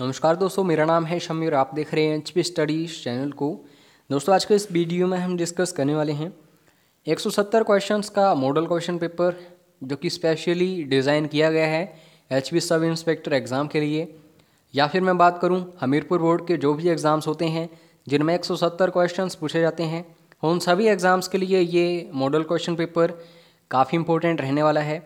नमस्कार दोस्तों मेरा नाम है शमी और आप देख रहे हैं एच पी स्टडीज चैनल को दोस्तों आज के इस वीडियो में हम डिस्कस करने वाले हैं 170 क्वेश्चंस का मॉडल क्वेश्चन पेपर जो कि स्पेशली डिज़ाइन किया गया है H P sub inspector exam के लिए या फिर मैं बात करूं हमीरपुर बोर्ड के जो भी एग्ज़ाम्स होते हैं जिनमें 170 क्वेश्चंस पूछे जाते हैं उन सभी एग्ज़ाम्स के लिए ये मॉडल क्वेश्चन पेपर काफ़ी इंपॉर्टेंट रहने वाला है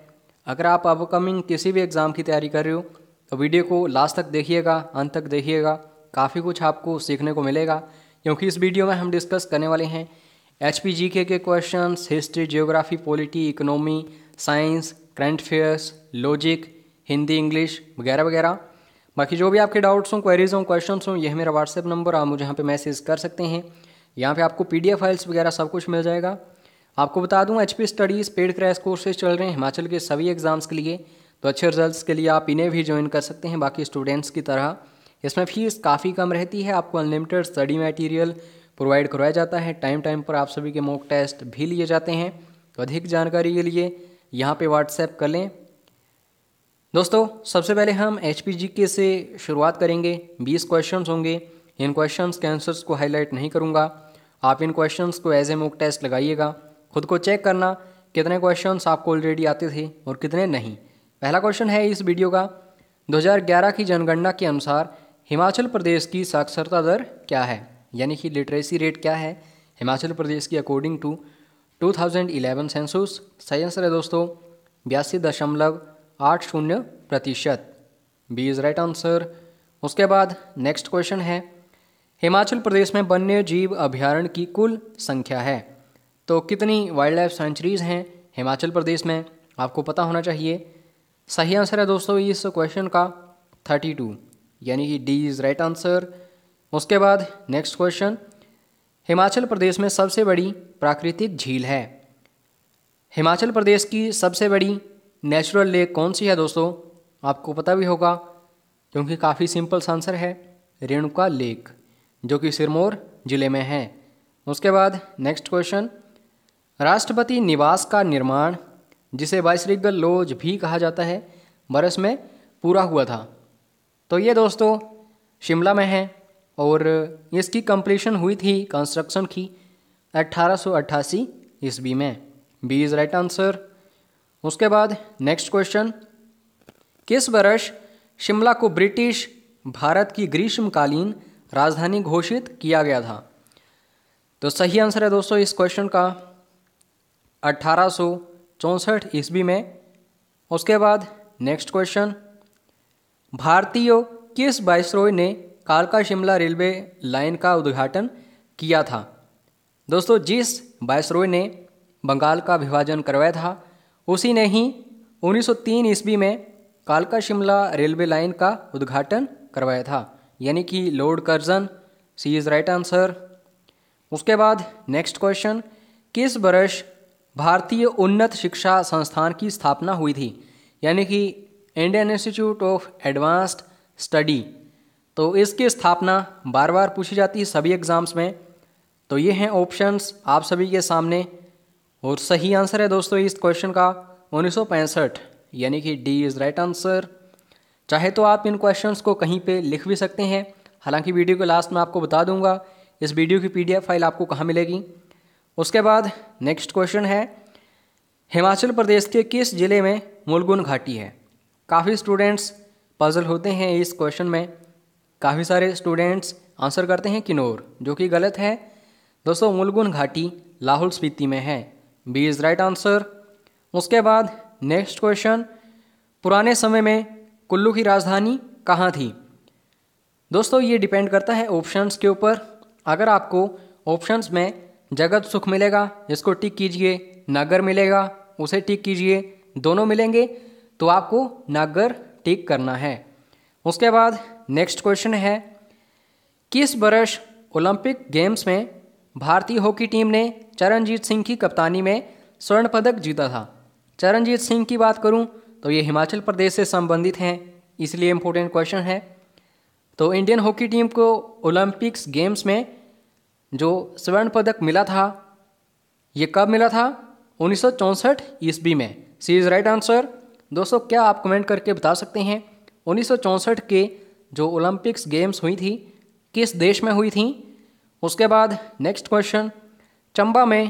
अगर आप अपकमिंग किसी भी एग्ज़ाम की तैयारी कर रहे हो तो वीडियो को लास्ट तक देखिएगा अंत तक देखिएगा काफ़ी कुछ आपको सीखने को मिलेगा क्योंकि इस वीडियो में हम डिस्कस करने वाले हैं एच पी जी के के question history geography polity economy science current affairs logic Hindi English वगैरह वगैरह बाकी जो भी आपके डाउट्स हों क्वेरीज हों क्वेश्चन हों यह मेरा व्हाट्सएप नंबर आप मुझे यहाँ पे मैसेज कर सकते हैं यहाँ पे आपको पी फाइल्स वगैरह सब कुछ मिल जाएगा आपको बता दूँ H studies paid crash courses चल रहे हैं हिमाचल के सभी एग्जाम्स के लिए तो अच्छे रिजल्ट्स के लिए आप इन्हें भी ज्वाइन कर सकते हैं बाकी स्टूडेंट्स की तरह इसमें फ़ीस काफ़ी कम रहती है आपको अनलिमिटेड स्टडी मटेरियल प्रोवाइड करवाया जाता है टाइम टाइम पर आप सभी के मॉक टेस्ट भी लिए जाते हैं तो अधिक जानकारी के लिए यहाँ पे व्हाट्सएप कर लें दोस्तों सबसे पहले हम एच के से शुरुआत करेंगे बीस क्वेश्चन होंगे इन क्वेश्चन के आंसर्स को हाईलाइट नहीं करूँगा आप इन क्वेश्चन को एज ए मॉक टेस्ट लगाइएगा खुद को चेक करना कितने क्वेश्चंस आपको ऑलरेडी आते थे और कितने नहीं पहला क्वेश्चन है इस वीडियो का 2011 की जनगणना के अनुसार हिमाचल प्रदेश की साक्षरता दर क्या है यानी कि लिटरेसी रेट क्या है हिमाचल प्रदेश की अकॉर्डिंग टू 2011 सेंसस सही आंसर है दोस्तों बयासी दशमलव आठ शून्य प्रतिशत बी इज़ राइट आंसर उसके बाद नेक्स्ट क्वेश्चन है हिमाचल प्रदेश में वन्य जीव अभ्यारण्य की कुल संख्या है तो कितनी वाइल्ड लाइफ सेंचुरीज़ हैं हिमाचल प्रदेश में आपको पता होना चाहिए सही आंसर है दोस्तों इस क्वेश्चन का थर्टी टू यानी कि डी इज़ राइट आंसर उसके बाद नेक्स्ट क्वेश्चन हिमाचल प्रदेश में सबसे बड़ी प्राकृतिक झील है हिमाचल प्रदेश की सबसे बड़ी नेचुरल लेक कौन सी है दोस्तों आपको पता भी होगा क्योंकि काफ़ी सिंपल आंसर है रेणुका लेक जो कि सिरमौर जिले में है उसके बाद नेक्स्ट क्वेश्चन राष्ट्रपति निवास का निर्माण जिसे बाइसरिकल लोज भी कहा जाता है बरस में पूरा हुआ था तो ये दोस्तों शिमला में है और इसकी कंप्लीशन हुई थी कंस्ट्रक्शन की 1888 ईस्वी में बी इज़ राइट आंसर उसके बाद नेक्स्ट क्वेश्चन किस वर्ष शिमला को ब्रिटिश भारत की ग्रीष्मकालीन राजधानी घोषित किया गया था तो सही आंसर है दोस्तों इस क्वेश्चन का सौ चौंसठ ईस्वी में उसके बाद नेक्स्ट क्वेश्चन भारतीय किस वायसरॉय ने कालका शिमला रेलवे लाइन का उद्घाटन किया था दोस्तों जिस वायसरॉय ने बंगाल का विभाजन करवाया था उसी ने ही 1903 ईस्वी में कालका शिमला रेलवे लाइन का उद्घाटन करवाया था यानी कि Lord Curzon C is right answer उसके बाद नेक्स्ट क्वेश्चन किस वर्ष भारतीय उन्नत शिक्षा संस्थान की स्थापना हुई थी यानी कि Indian Institute of Advanced Study तो इसकी स्थापना बार बार पूछी जाती है सभी एग्ज़ाम्स में तो ये हैं ऑप्शंस आप सभी के सामने और सही आंसर है दोस्तों इस क्वेश्चन का उन्नीस यानी कि डी इज़ राइट आंसर चाहे तो आप इन क्वेश्चंस को कहीं पे लिख भी सकते हैं हालांकि वीडियो के लास्ट में आपको बता दूंगा इस वीडियो की पीडीएफ फाइल आपको कहाँ मिलेगी उसके बाद नेक्स्ट क्वेश्चन है हिमाचल प्रदेश के किस ज़िले में मुलगुन घाटी है काफ़ी स्टूडेंट्स पजल होते हैं इस क्वेश्चन में काफ़ी सारे स्टूडेंट्स आंसर करते हैं किन्नौर जो कि गलत है दोस्तों मुलगुन घाटी लाहौल स्पीति में है बी इज़ राइट आंसर उसके बाद नेक्स्ट क्वेश्चन पुराने समय में कुल्लू की राजधानी कहाँ थी दोस्तों ये डिपेंड करता है ऑप्शंस के ऊपर अगर आपको ऑप्शंस में जगत सुख मिलेगा जिसको टिक कीजिए नगर मिलेगा उसे टिक कीजिए दोनों मिलेंगे तो आपको नगर टिक करना है उसके बाद नेक्स्ट क्वेश्चन है किस वर्ष ओलंपिक गेम्स में भारतीय हॉकी टीम ने चरणजीत सिंह की कप्तानी में स्वर्ण पदक जीता था चरणजीत सिंह की बात करूं तो ये हिमाचल प्रदेश से संबंधित हैं इसलिए इम्पोर्टेंट क्वेश्चन है तो इंडियन हॉकी टीम को ओलंपिक्स गेम्स में जो स्वर्ण पदक मिला था ये कब मिला था उन्नीस सौ ईस्वी में सी इज़ राइट आंसर दोस्तों क्या आप कमेंट करके बता सकते हैं उन्नीस के जो ओलंपिक्स गेम्स हुई थी किस देश में हुई थी उसके बाद नेक्स्ट क्वेश्चन चंबा में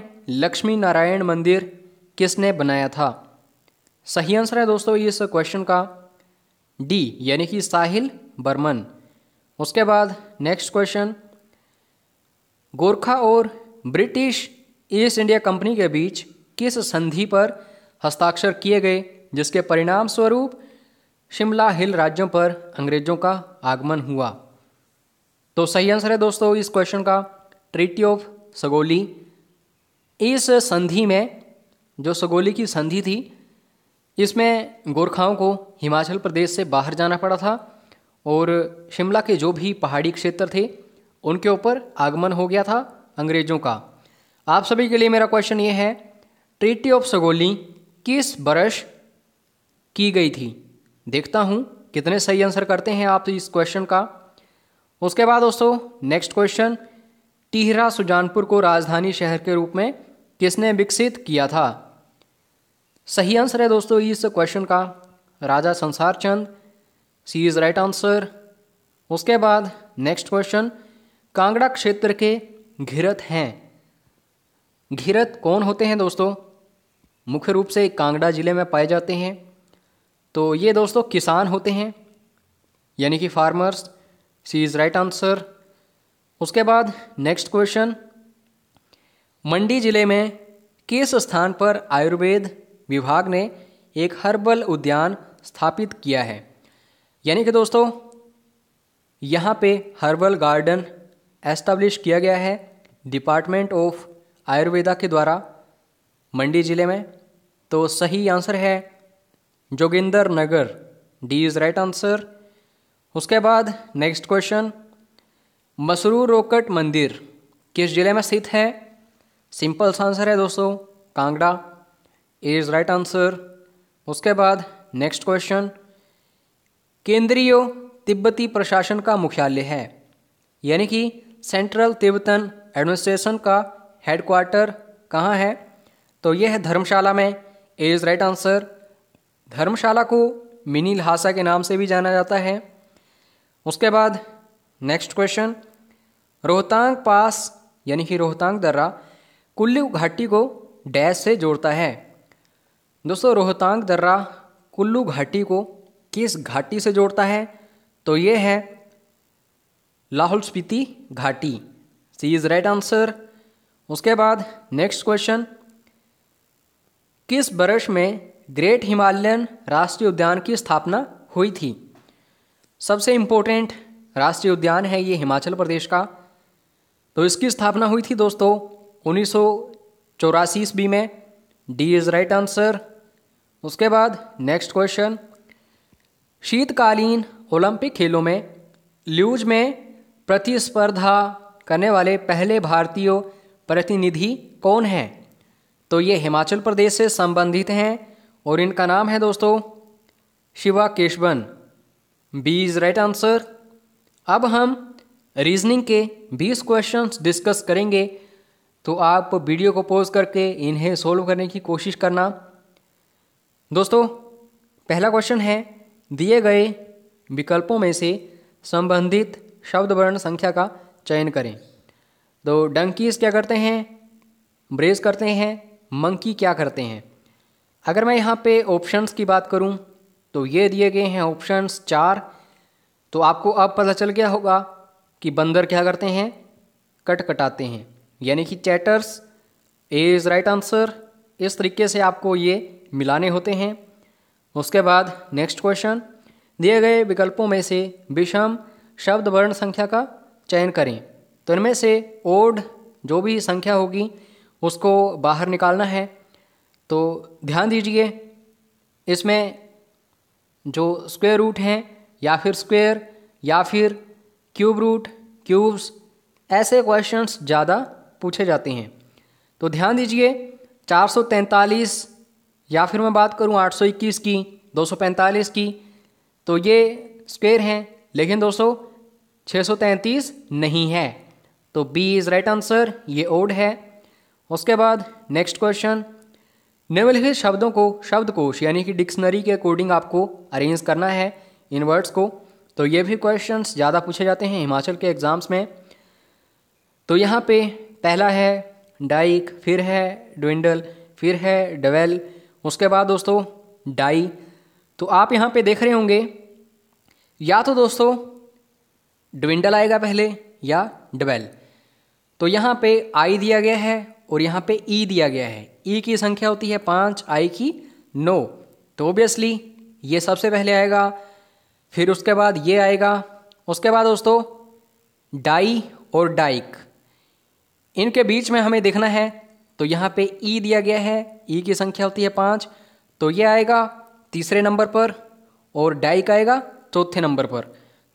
लक्ष्मी नारायण मंदिर किसने बनाया था सही आंसर है दोस्तों इस क्वेश्चन का डी यानी कि साहिल बर्मन उसके बाद नेक्स्ट क्वेश्चन गोरखा और ब्रिटिश ईस्ट इंडिया कंपनी के बीच किस संधि पर हस्ताक्षर किए गए जिसके परिणाम स्वरूप शिमला हिल राज्यों पर अंग्रेजों का आगमन हुआ तो सही आंसर है दोस्तों इस क्वेश्चन का ट्रीटी ऑफ सगोली इस संधि में जो सगोली की संधि थी इसमें गोरखाओं को हिमाचल प्रदेश से बाहर जाना पड़ा था और शिमला के जो भी पहाड़ी क्षेत्र थे उनके ऊपर आगमन हो गया था अंग्रेजों का आप सभी के लिए मेरा क्वेश्चन ये है ट्रीटी ऑफ सगोली किस वर्ष की गई थी देखता हूँ कितने सही आंसर करते हैं आप इस क्वेश्चन का उसके बाद दोस्तों नेक्स्ट क्वेश्चन टिहरा सुजानपुर को राजधानी शहर के रूप में किसने विकसित किया था सही आंसर है दोस्तों इस क्वेश्चन का Raja Sansar Chand C is right answer उसके बाद नेक्स्ट क्वेश्चन कांगड़ा क्षेत्र के घिरत हैं घिरत कौन होते हैं दोस्तों मुख्य रूप से कांगड़ा ज़िले में पाए जाते हैं तो ये दोस्तों किसान होते हैं यानी कि farmers C is right answer उसके बाद नेक्स्ट क्वेश्चन मंडी ज़िले में किस स्थान पर आयुर्वेद विभाग ने एक हर्बल उद्यान स्थापित किया है यानी कि दोस्तों यहाँ पे हर्बल गार्डन एस्टाब्लिश किया गया है डिपार्टमेंट ऑफ आयुर्वेदा के द्वारा मंडी ज़िले में तो सही आंसर है Joginder Nagar D is right answer उसके बाद नेक्स्ट क्वेश्चन मसरूर रोकट मंदिर किस जिले में स्थित है सिंपल सा आंसर है दोस्तों कांगड़ा इज राइट आंसर उसके बाद नेक्स्ट क्वेश्चन केंद्रीय तिब्बती प्रशासन का मुख्यालय है यानी कि सेंट्रल तिब्बतन एडमिनिस्ट्रेशन का हेडक्वार्टर कहाँ है तो यह है धर्मशाला में A is right answer Dharamshala को मिनी लहासा के नाम से भी जाना जाता है उसके बाद नेक्स्ट क्वेश्चन रोहतांग पास यानी कि रोहतांग दर्रा कुल्लू घाटी को डैश से जोड़ता है दोस्तों रोहतांग दर्रा कुल्लू घाटी को किस घाटी से जोड़ता है तो ये है लाहौल स्पीति घाटी सी इज़ राइट आंसर उसके बाद नेक्स्ट क्वेश्चन किस वर्ष में ग्रेट हिमालयन राष्ट्रीय उद्यान की स्थापना हुई थी सबसे इम्पोर्टेंट राष्ट्रीय उद्यान है ये हिमाचल प्रदेश का तो इसकी स्थापना हुई थी दोस्तों उन्नीस सौ चौरासी ईस्वी में डी इज़ राइट आंसर उसके बाद नेक्स्ट क्वेश्चन शीतकालीन ओलंपिक खेलों में ल्यूज में प्रतिस्पर्धा करने वाले पहले भारतीय प्रतिनिधि कौन हैं तो ये हिमाचल प्रदेश से संबंधित हैं और इनका नाम है दोस्तों Shiva Kesavan B is right answer अब हम रीजनिंग के 20 क्वेश्चंस डिस्कस करेंगे तो आप वीडियो को पॉज करके इन्हें सोल्व करने की कोशिश करना दोस्तों पहला क्वेश्चन है दिए गए विकल्पों में से संबंधित शब्द वर्ण संख्या का चयन करें तो डंकीज़ क्या करते हैं ब्रेज करते हैं मंकी क्या करते हैं अगर मैं यहाँ पे ऑप्शंस की बात करूँ तो ये दिए गए हैं ऑप्शंस चार तो आपको अब पता चल गया होगा कि बंदर क्या करते हैं कट कटाते हैं यानी कि चैटर्स ए इज़ राइट आंसर इस तरीके से आपको ये मिलाने होते हैं उसके बाद नेक्स्ट क्वेश्चन दिए गए विकल्पों में से विषम शब्द वर्ण संख्या का चयन करें तो इनमें से ओड जो भी संख्या होगी उसको बाहर निकालना है तो ध्यान दीजिए इसमें जो स्क्वेयर रूट हैं या फिर स्क्वेयर या फिर क्यूब रूट क्यूब्स ऐसे क्वेश्चंस ज़्यादा पूछे जाते हैं तो ध्यान दीजिए 443 या फिर मैं बात करूं 821 की 245 की तो ये स्क्वेयर हैं लेकिन दोस्तों 633 नहीं है तो बी इज़ राइट आंसर ये ओड है उसके बाद नेक्स्ट क्वेश्चन निम्नलिखित शब्दों को शब्दकोश यानी कि डिक्शनरी के अकॉर्डिंग आपको अरेंज करना है इन वर्ड्स को तो ये भी क्वेश्चंस ज़्यादा पूछे जाते हैं हिमाचल के एग्ज़ाम्स में तो यहाँ पे पहला है डाइक फिर है ड्विंडल फिर है डवेल उसके बाद दोस्तों डाई तो आप यहाँ पे देख रहे होंगे या तो दोस्तों डिविंडल आएगा पहले या डबेल तो यहाँ पे आई दिया गया है और यहाँ पे ई e दिया गया है ई e की संख्या होती है पाँच आई की नो तो ओबियसली ये सबसे पहले आएगा फिर उसके बाद ये आएगा उसके बाद दोस्तों डाई और डाइक इनके बीच में हमें देखना है तो यहाँ पे ई e दिया गया है ई की संख्या होती है पाँच तो ये आएगा तीसरे नंबर पर और डाइक आएगा चौथे नंबर पर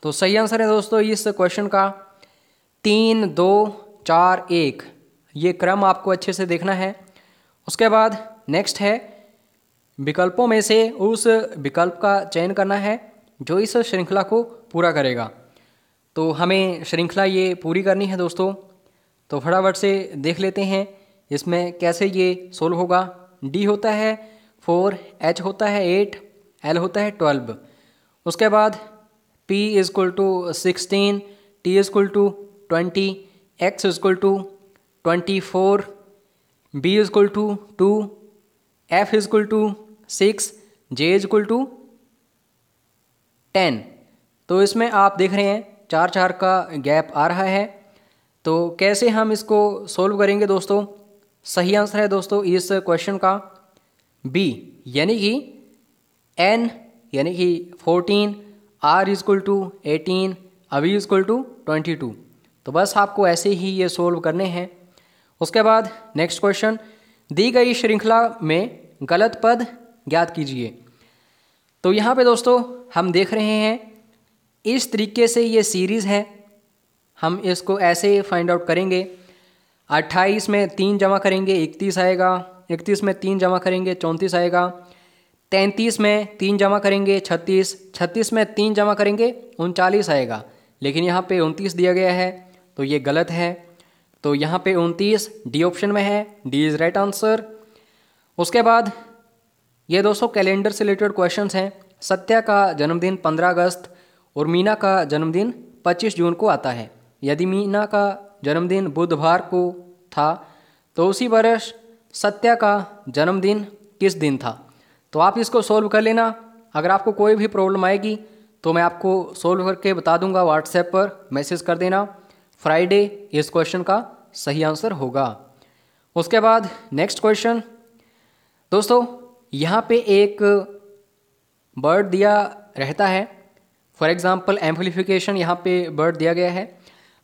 तो सही आंसर है दोस्तों इस क्वेश्चन का तीन दो चार एक ये क्रम आपको अच्छे से देखना है उसके बाद नेक्स्ट है विकल्पों में से उस विकल्प का चयन करना है जो इस श्रृंखला को पूरा करेगा तो हमें श्रृंखला ये पूरी करनी है दोस्तों तो फटाफट से देख लेते हैं इसमें कैसे ये सोल्व होगा डी होता है फोर एच होता है एट एल होता है ट्वेल्व उसके बाद P equal to sixteen T equal to twenty X equal to twenty four B equal to two F equal to six J equal to ten तो इसमें आप देख रहे हैं चार चार का गैप आ रहा है तो कैसे हम इसको सोल्व करेंगे दोस्तों सही आंसर है दोस्तों इस क्वेश्चन का बी यानी कि एन यानी कि fourteen R equal to eighteen अभी इजकुल टू ट्वेंटी टू तो बस आपको ऐसे ही ये सोल्व करने हैं उसके बाद नेक्स्ट क्वेश्चन दी गई श्रृंखला में गलत पद ज्ञात कीजिए तो यहाँ पे दोस्तों हम देख रहे हैं इस तरीके से ये सीरीज़ है हम इसको ऐसे फाइंड आउट करेंगे अट्ठाईस में तीन जमा करेंगे इकतीस आएगा इकतीस में तीन जमा करेंगे चौंतीस आएगा तैंतीस में तीन जमा करेंगे छत्तीस छत्तीस में तीन जमा करेंगे उनचालीस आएगा लेकिन यहाँ पे उनतीस दिया गया है तो ये गलत है तो यहाँ पे उनतीस डी ऑप्शन में है डी इज़ राइट आंसर उसके बाद ये दोस्तों कैलेंडर से रिलेटेड क्वेश्चन हैं सत्या का जन्मदिन पंद्रह अगस्त और मीना का जन्मदिन पच्चीस जून को आता है यदि मीना का जन्मदिन बुधवार को था तो उसी वर्ष सत्या का जन्मदिन किस दिन था तो आप इसको सोल्व कर लेना अगर आपको कोई भी प्रॉब्लम आएगी तो मैं आपको सोल्व करके बता दूंगा व्हाट्सएप पर मैसेज कर देना फ्राइडे इस क्वेश्चन का सही आंसर होगा उसके बाद नेक्स्ट क्वेश्चन दोस्तों यहाँ पे एक बर्ड दिया रहता है फॉर एग्ज़ाम्पल एम्पलीफिकेशन यहाँ पे बर्ड दिया गया है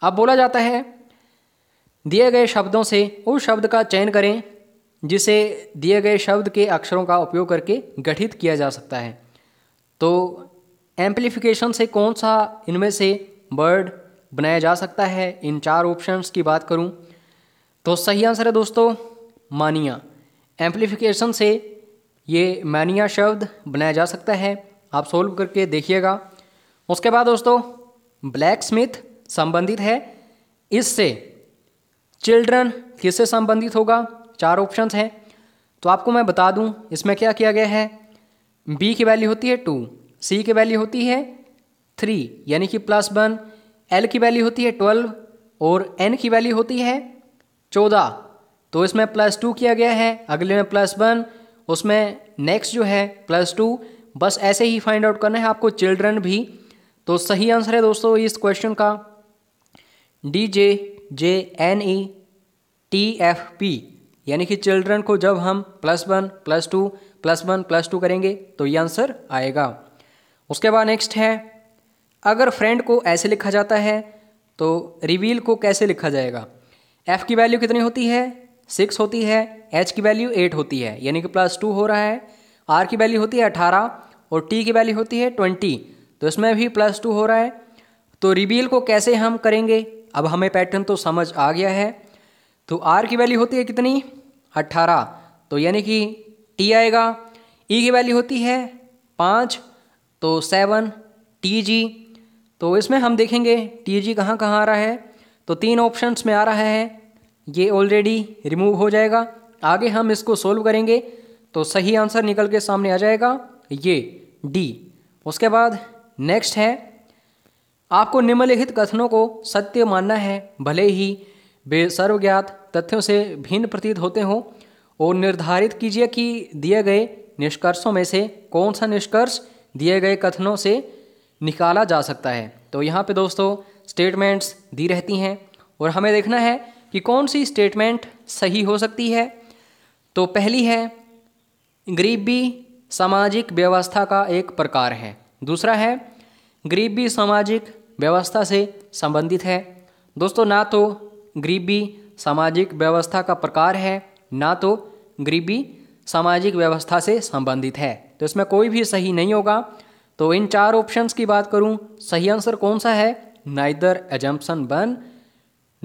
अब बोला जाता है दिए गए शब्दों से उस शब्द का चयन करें जिसे दिए गए शब्द के अक्षरों का उपयोग करके गठित किया जा सकता है तो एम्पलीफिकेशन से कौन सा इनमें से वर्ड बनाया जा सकता है इन चार ऑप्शंस की बात करूं तो सही आंसर है दोस्तों मानिया एम्पलीफिकेशन से ये मैनिया शब्द बनाया जा सकता है आप सोल्व करके देखिएगा उसके बाद दोस्तों ब्लैक स्मिथ संबंधित है इससे चिल्ड्रन किससे संबंधित होगा चार ऑप्शंस हैं तो आपको मैं बता दूं इसमें क्या किया गया है बी की वैल्यू होती है टू सी की वैल्यू होती है थ्री यानी कि प्लस वन एल की वैल्यू होती है ट्वेल्व और एन की वैल्यू होती है चौदह तो इसमें प्लस टू किया गया है अगले में प्लस वन उसमें नेक्स्ट जो है प्लस टू बस ऐसे ही फाइंड आउट करना है आपको चिल्ड्रन भी तो सही आंसर है दोस्तों इस क्वेश्चन का D J J N E T F P यानी कि चिल्ड्रन को जब हम plus one plus two plus one plus two करेंगे तो ये आंसर आएगा उसके बाद नेक्स्ट है अगर फ्रेंड को ऐसे लिखा जाता है तो रिवील को कैसे लिखा जाएगा एफ़ की वैल्यू कितनी होती है सिक्स होती है एच की वैल्यू एट होती है यानी कि प्लस टू हो रहा है आर की वैल्यू होती है अठारह और टी की वैल्यू होती है ट्वेंटी तो इसमें भी प्लस टू हो रहा है तो रिवील को कैसे हम करेंगे अब हमें पैटर्न तो समझ आ गया है तो आर की वैल्यू होती है कितनी अट्ठारह तो यानी कि टी आएगा ई e की वैल्यू होती है पाँच तो सेवन टी जी तो इसमें हम देखेंगे टी जी कहाँ कहाँ आ रहा है तो तीन ऑप्शंस में आ रहा है ये ऑलरेडी रिमूव हो जाएगा आगे हम इसको सोल्व करेंगे तो सही आंसर निकल के सामने आ जाएगा ये डी उसके बाद नेक्स्ट है आपको निम्नलिखित कथनों को सत्य मानना है भले ही वे सर्वज्ञात तथ्यों से भिन्न प्रतीत होते हों और निर्धारित कीजिए कि दिए गए निष्कर्षों में से कौन सा निष्कर्ष दिए गए कथनों से निकाला जा सकता है तो यहाँ पे दोस्तों स्टेटमेंट्स दी रहती हैं और हमें देखना है कि कौन सी स्टेटमेंट सही हो सकती है तो पहली है गरीबी सामाजिक व्यवस्था का एक प्रकार है दूसरा है गरीबी सामाजिक व्यवस्था से संबंधित है दोस्तों ना तो गरीबी सामाजिक व्यवस्था का प्रकार है ना तो गरीबी सामाजिक व्यवस्था से संबंधित है तो इसमें कोई भी सही नहीं होगा तो इन चार ऑप्शंस की बात करूं सही आंसर कौन सा है neither assumption one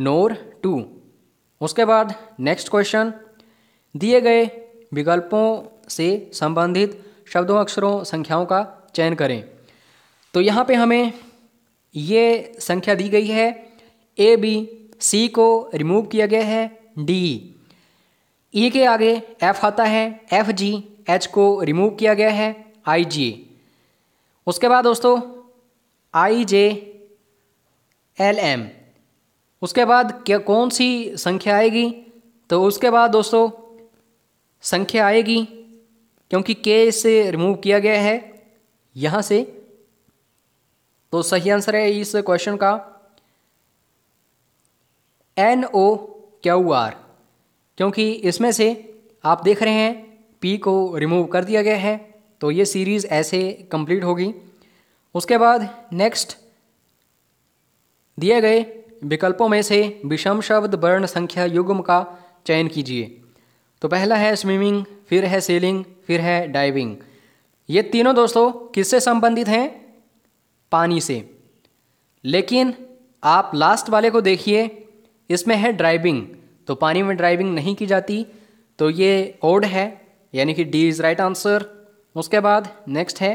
nor two उसके बाद नेक्स्ट क्वेश्चन दिए गए विकल्पों से संबंधित शब्दों अक्षरों संख्याओं का चयन करें तो यहाँ पे हमें ये संख्या दी गई है ए बी सी को रिमूव किया गया है डी ई e के आगे एफ आता है एफ जी एच को रिमूव किया गया है आई जी उसके बाद दोस्तों आई जे एल एम उसके बाद क्या कौन सी संख्या आएगी तो उसके बाद दोस्तों संख्या आएगी क्योंकि के इससे रिमूव किया गया है यहाँ से तो सही आंसर है इस क्वेश्चन का एन ओ क्यू आर क्योंकि इसमें से आप देख रहे हैं पी को रिमूव कर दिया गया है तो ये सीरीज़ ऐसे कंप्लीट होगी उसके बाद नेक्स्ट दिए गए विकल्पों में से विषम शब्द वर्ण संख्या युग्म का चयन कीजिए तो पहला है स्विमिंग फिर है सेलिंग फिर है डाइविंग ये तीनों दोस्तों किससे संबंधित हैं पानी से लेकिन आप लास्ट वाले को देखिए इसमें है ड्राइविंग तो पानी में ड्राइविंग नहीं की जाती तो ये ओड है यानी कि डी इज़ राइट आंसर उसके बाद नेक्स्ट है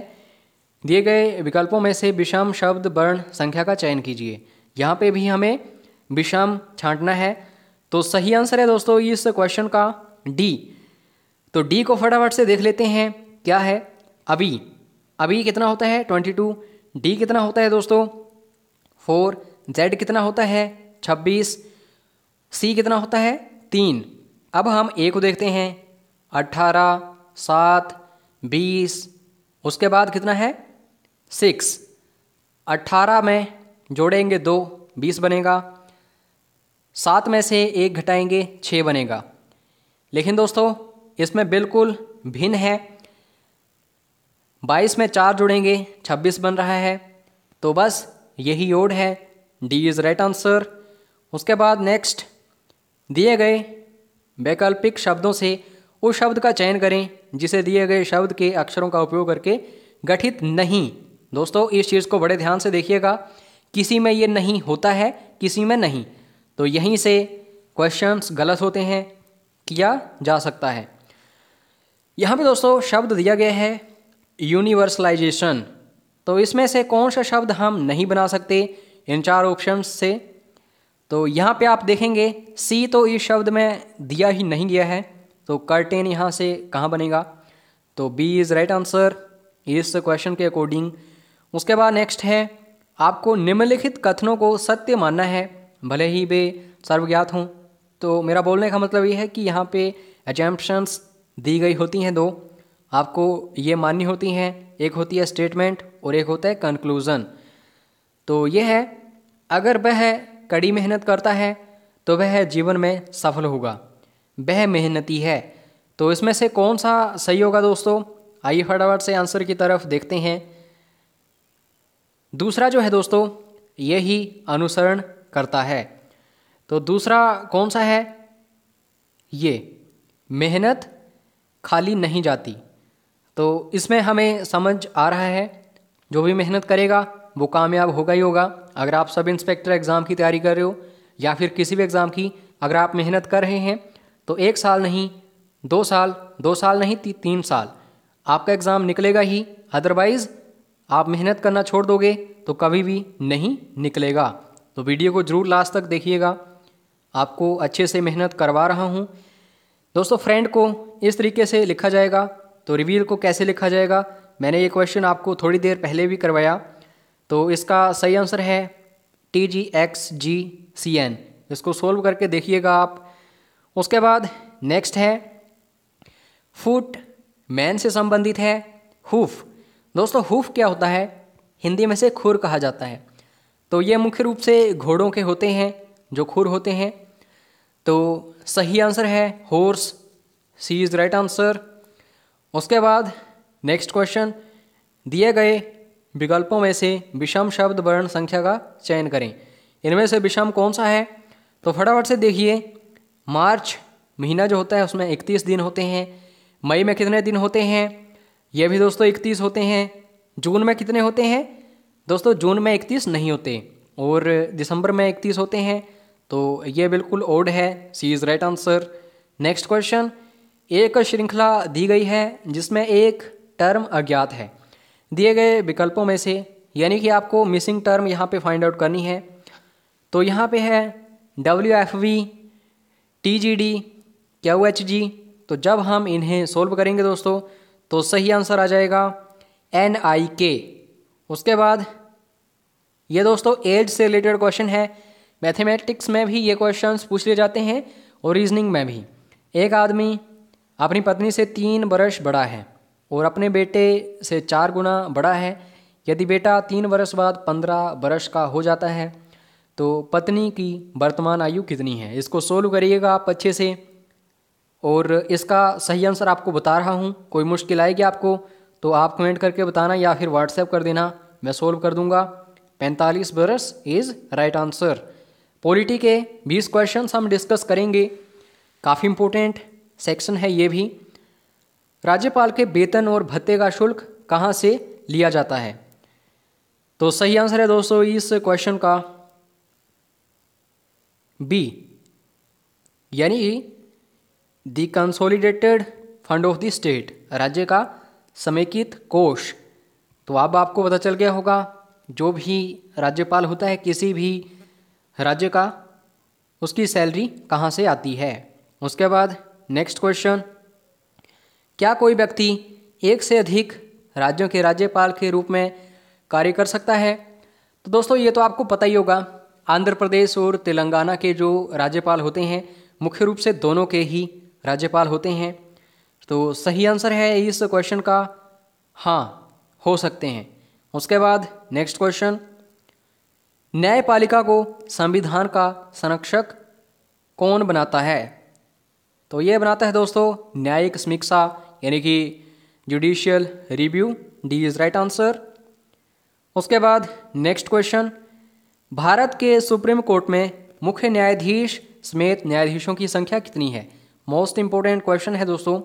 दिए गए विकल्पों में से विषम शब्द वर्ण संख्या का चयन कीजिए यहाँ पे भी हमें विषम छांटना है तो सही आंसर है दोस्तों इस क्वेश्चन का डी तो डी को फटाफट से देख लेते हैं क्या है अभी अभी कितना होता है ट्वेंटी टू डी कितना होता है दोस्तों फोर जेड कितना होता है छब्बीस सी कितना होता है तीन अब हम ए को देखते हैं अट्ठारह सात बीस उसके बाद कितना है सिक्स अट्ठारह में जोड़ेंगे दो बीस बनेगा सात में से एक घटाएंगे छः बनेगा लेकिन दोस्तों इसमें बिल्कुल भिन्न है बाईस में चार जोड़ेंगे छब्बीस बन रहा है तो बस यही ओड है डी इज़ राइट आंसर उसके बाद नेक्स्ट दिए गए वैकल्पिक शब्दों से उस शब्द का चयन करें जिसे दिए गए शब्द के अक्षरों का उपयोग करके गठित नहीं दोस्तों इस चीज़ को बड़े ध्यान से देखिएगा किसी में ये नहीं होता है किसी में नहीं तो यहीं से क्वेश्चंस गलत होते हैं किया जा सकता है यहाँ पे दोस्तों शब्द दिया गया है यूनिवर्सलाइजेशन तो इसमें से कौन सा शब्द हम नहीं बना सकते इन चार ऑप्शन से तो यहाँ पे आप देखेंगे सी तो इस शब्द में दिया ही नहीं गया है तो कर्टेन यहाँ से कहाँ बनेगा तो बी इज़ राइट आंसर इस क्वेश्चन के अकॉर्डिंग उसके बाद नेक्स्ट है आपको निम्नलिखित कथनों को सत्य मानना है भले ही वे सर्वज्ञात हों तो मेरा बोलने का मतलब ये है कि यहाँ पे एजेंप्शंस दी गई होती हैं दो आपको ये माननी होती हैं एक होती है स्टेटमेंट और एक होता है कंक्लूज़न तो ये है अगर वह कड़ी मेहनत करता है तो वह जीवन में सफल होगा वह मेहनती है तो इसमें से कौन सा सही होगा दोस्तों आइए फटाफट से आंसर की तरफ देखते हैं दूसरा जो है दोस्तों यही अनुसरण करता है तो दूसरा कौन सा है ये मेहनत खाली नहीं जाती तो इसमें हमें समझ आ रहा है जो भी मेहनत करेगा वो कामयाब होगा ही होगा अगर आप सब इंस्पेक्टर एग्ज़ाम की तैयारी कर रहे हो या फिर किसी भी एग्ज़ाम की अगर आप मेहनत कर रहे हैं तो एक साल नहीं दो साल दो साल नहीं ती, तीन साल आपका एग्ज़ाम निकलेगा ही अदरवाइज़ आप मेहनत करना छोड़ दोगे तो कभी भी नहीं निकलेगा तो वीडियो को ज़रूर लास्ट तक देखिएगा आपको अच्छे से मेहनत करवा रहा हूँ दोस्तों फ्रेंड को इस तरीके से लिखा जाएगा तो रिवील को कैसे लिखा जाएगा मैंने ये क्वेश्चन आपको थोड़ी देर पहले भी करवाया तो इसका सही आंसर है T G X G C N इसको सोल्व करके देखिएगा आप उसके बाद नेक्स्ट है फुट मैन से संबंधित है हुफ दोस्तों हुफ क्या होता है हिंदी में से खुर कहा जाता है तो ये मुख्य रूप से घोड़ों के होते हैं जो खुर होते हैं तो सही आंसर है horse C is right answer उसके बाद नेक्स्ट क्वेश्चन दिए गए विकल्पों में से विषम शब्द वर्ण संख्या का चयन करें इनमें से विषम कौन सा है तो फटाफट से देखिए मार्च महीना जो होता है उसमें इकतीस दिन होते हैं मई में कितने दिन होते हैं ये भी दोस्तों इकतीस होते हैं जून में कितने होते हैं दोस्तों जून में इकतीस नहीं होते और दिसंबर में इकतीस होते हैं तो ये बिल्कुल ओड है C is right answer next question एक श्रृंखला दी गई है जिसमें एक टर्म अज्ञात है दिए गए विकल्पों में से यानी कि आपको मिसिंग टर्म यहाँ पे फाइंड आउट करनी है तो यहाँ पे है W F V T G D Q H G तो जब हम इन्हें सोल्व करेंगे दोस्तों तो सही आंसर आ जाएगा एन आई के उसके बाद ये दोस्तों एज से रिलेटेड क्वेश्चन है मैथमेटिक्स में भी ये क्वेश्चंस पूछ लिए जाते हैं और रीजनिंग में भी एक आदमी अपनी पत्नी से तीन बरस बड़ा है और अपने बेटे से चार गुना बड़ा है यदि बेटा तीन वर्ष बाद पंद्रह वर्ष का हो जाता है तो पत्नी की वर्तमान आयु कितनी है इसको सोल्व करिएगा आप अच्छे से और इसका सही आंसर आपको बता रहा हूँ कोई मुश्किल आएगी आपको तो आप कमेंट करके बताना या फिर व्हाट्सएप कर देना मैं सोल्व कर दूंगा पैंतालीस बरस इज़ राइट आंसर पॉलिटी के बीस क्वेश्चन हम डिस्कस करेंगे काफ़ी इम्पोर्टेंट सेक्शन है ये भी राज्यपाल के वेतन और भत्ते का शुल्क कहाँ से लिया जाता है तो सही आंसर है दोस्तों इस क्वेश्चन का बी यानी the consolidated fund of the state राज्य का समेकित कोष तो अब आपको पता चल गया होगा जो भी राज्यपाल होता है किसी भी राज्य का उसकी सैलरी कहाँ से आती है उसके बाद नेक्स्ट क्वेश्चन क्या कोई व्यक्ति एक से अधिक राज्यों के राज्यपाल के रूप में कार्य कर सकता है तो दोस्तों ये तो आपको पता ही होगा आंध्र प्रदेश और तेलंगाना के जो राज्यपाल होते हैं मुख्य रूप से दोनों के ही राज्यपाल होते हैं तो सही आंसर है इस क्वेश्चन का हाँ हो सकते हैं उसके बाद नेक्स्ट क्वेश्चन न्यायपालिका को संविधान का संरक्षक कौन बनाता है तो ये बनाता है दोस्तों न्यायिक समीक्षा यानी कि judicial review D is right answer उसके बाद नेक्स्ट क्वेश्चन भारत के सुप्रीम कोर्ट में मुख्य न्यायाधीश समेत न्यायाधीशों की संख्या कितनी है मोस्ट इंपॉर्टेंट क्वेश्चन है दोस्तों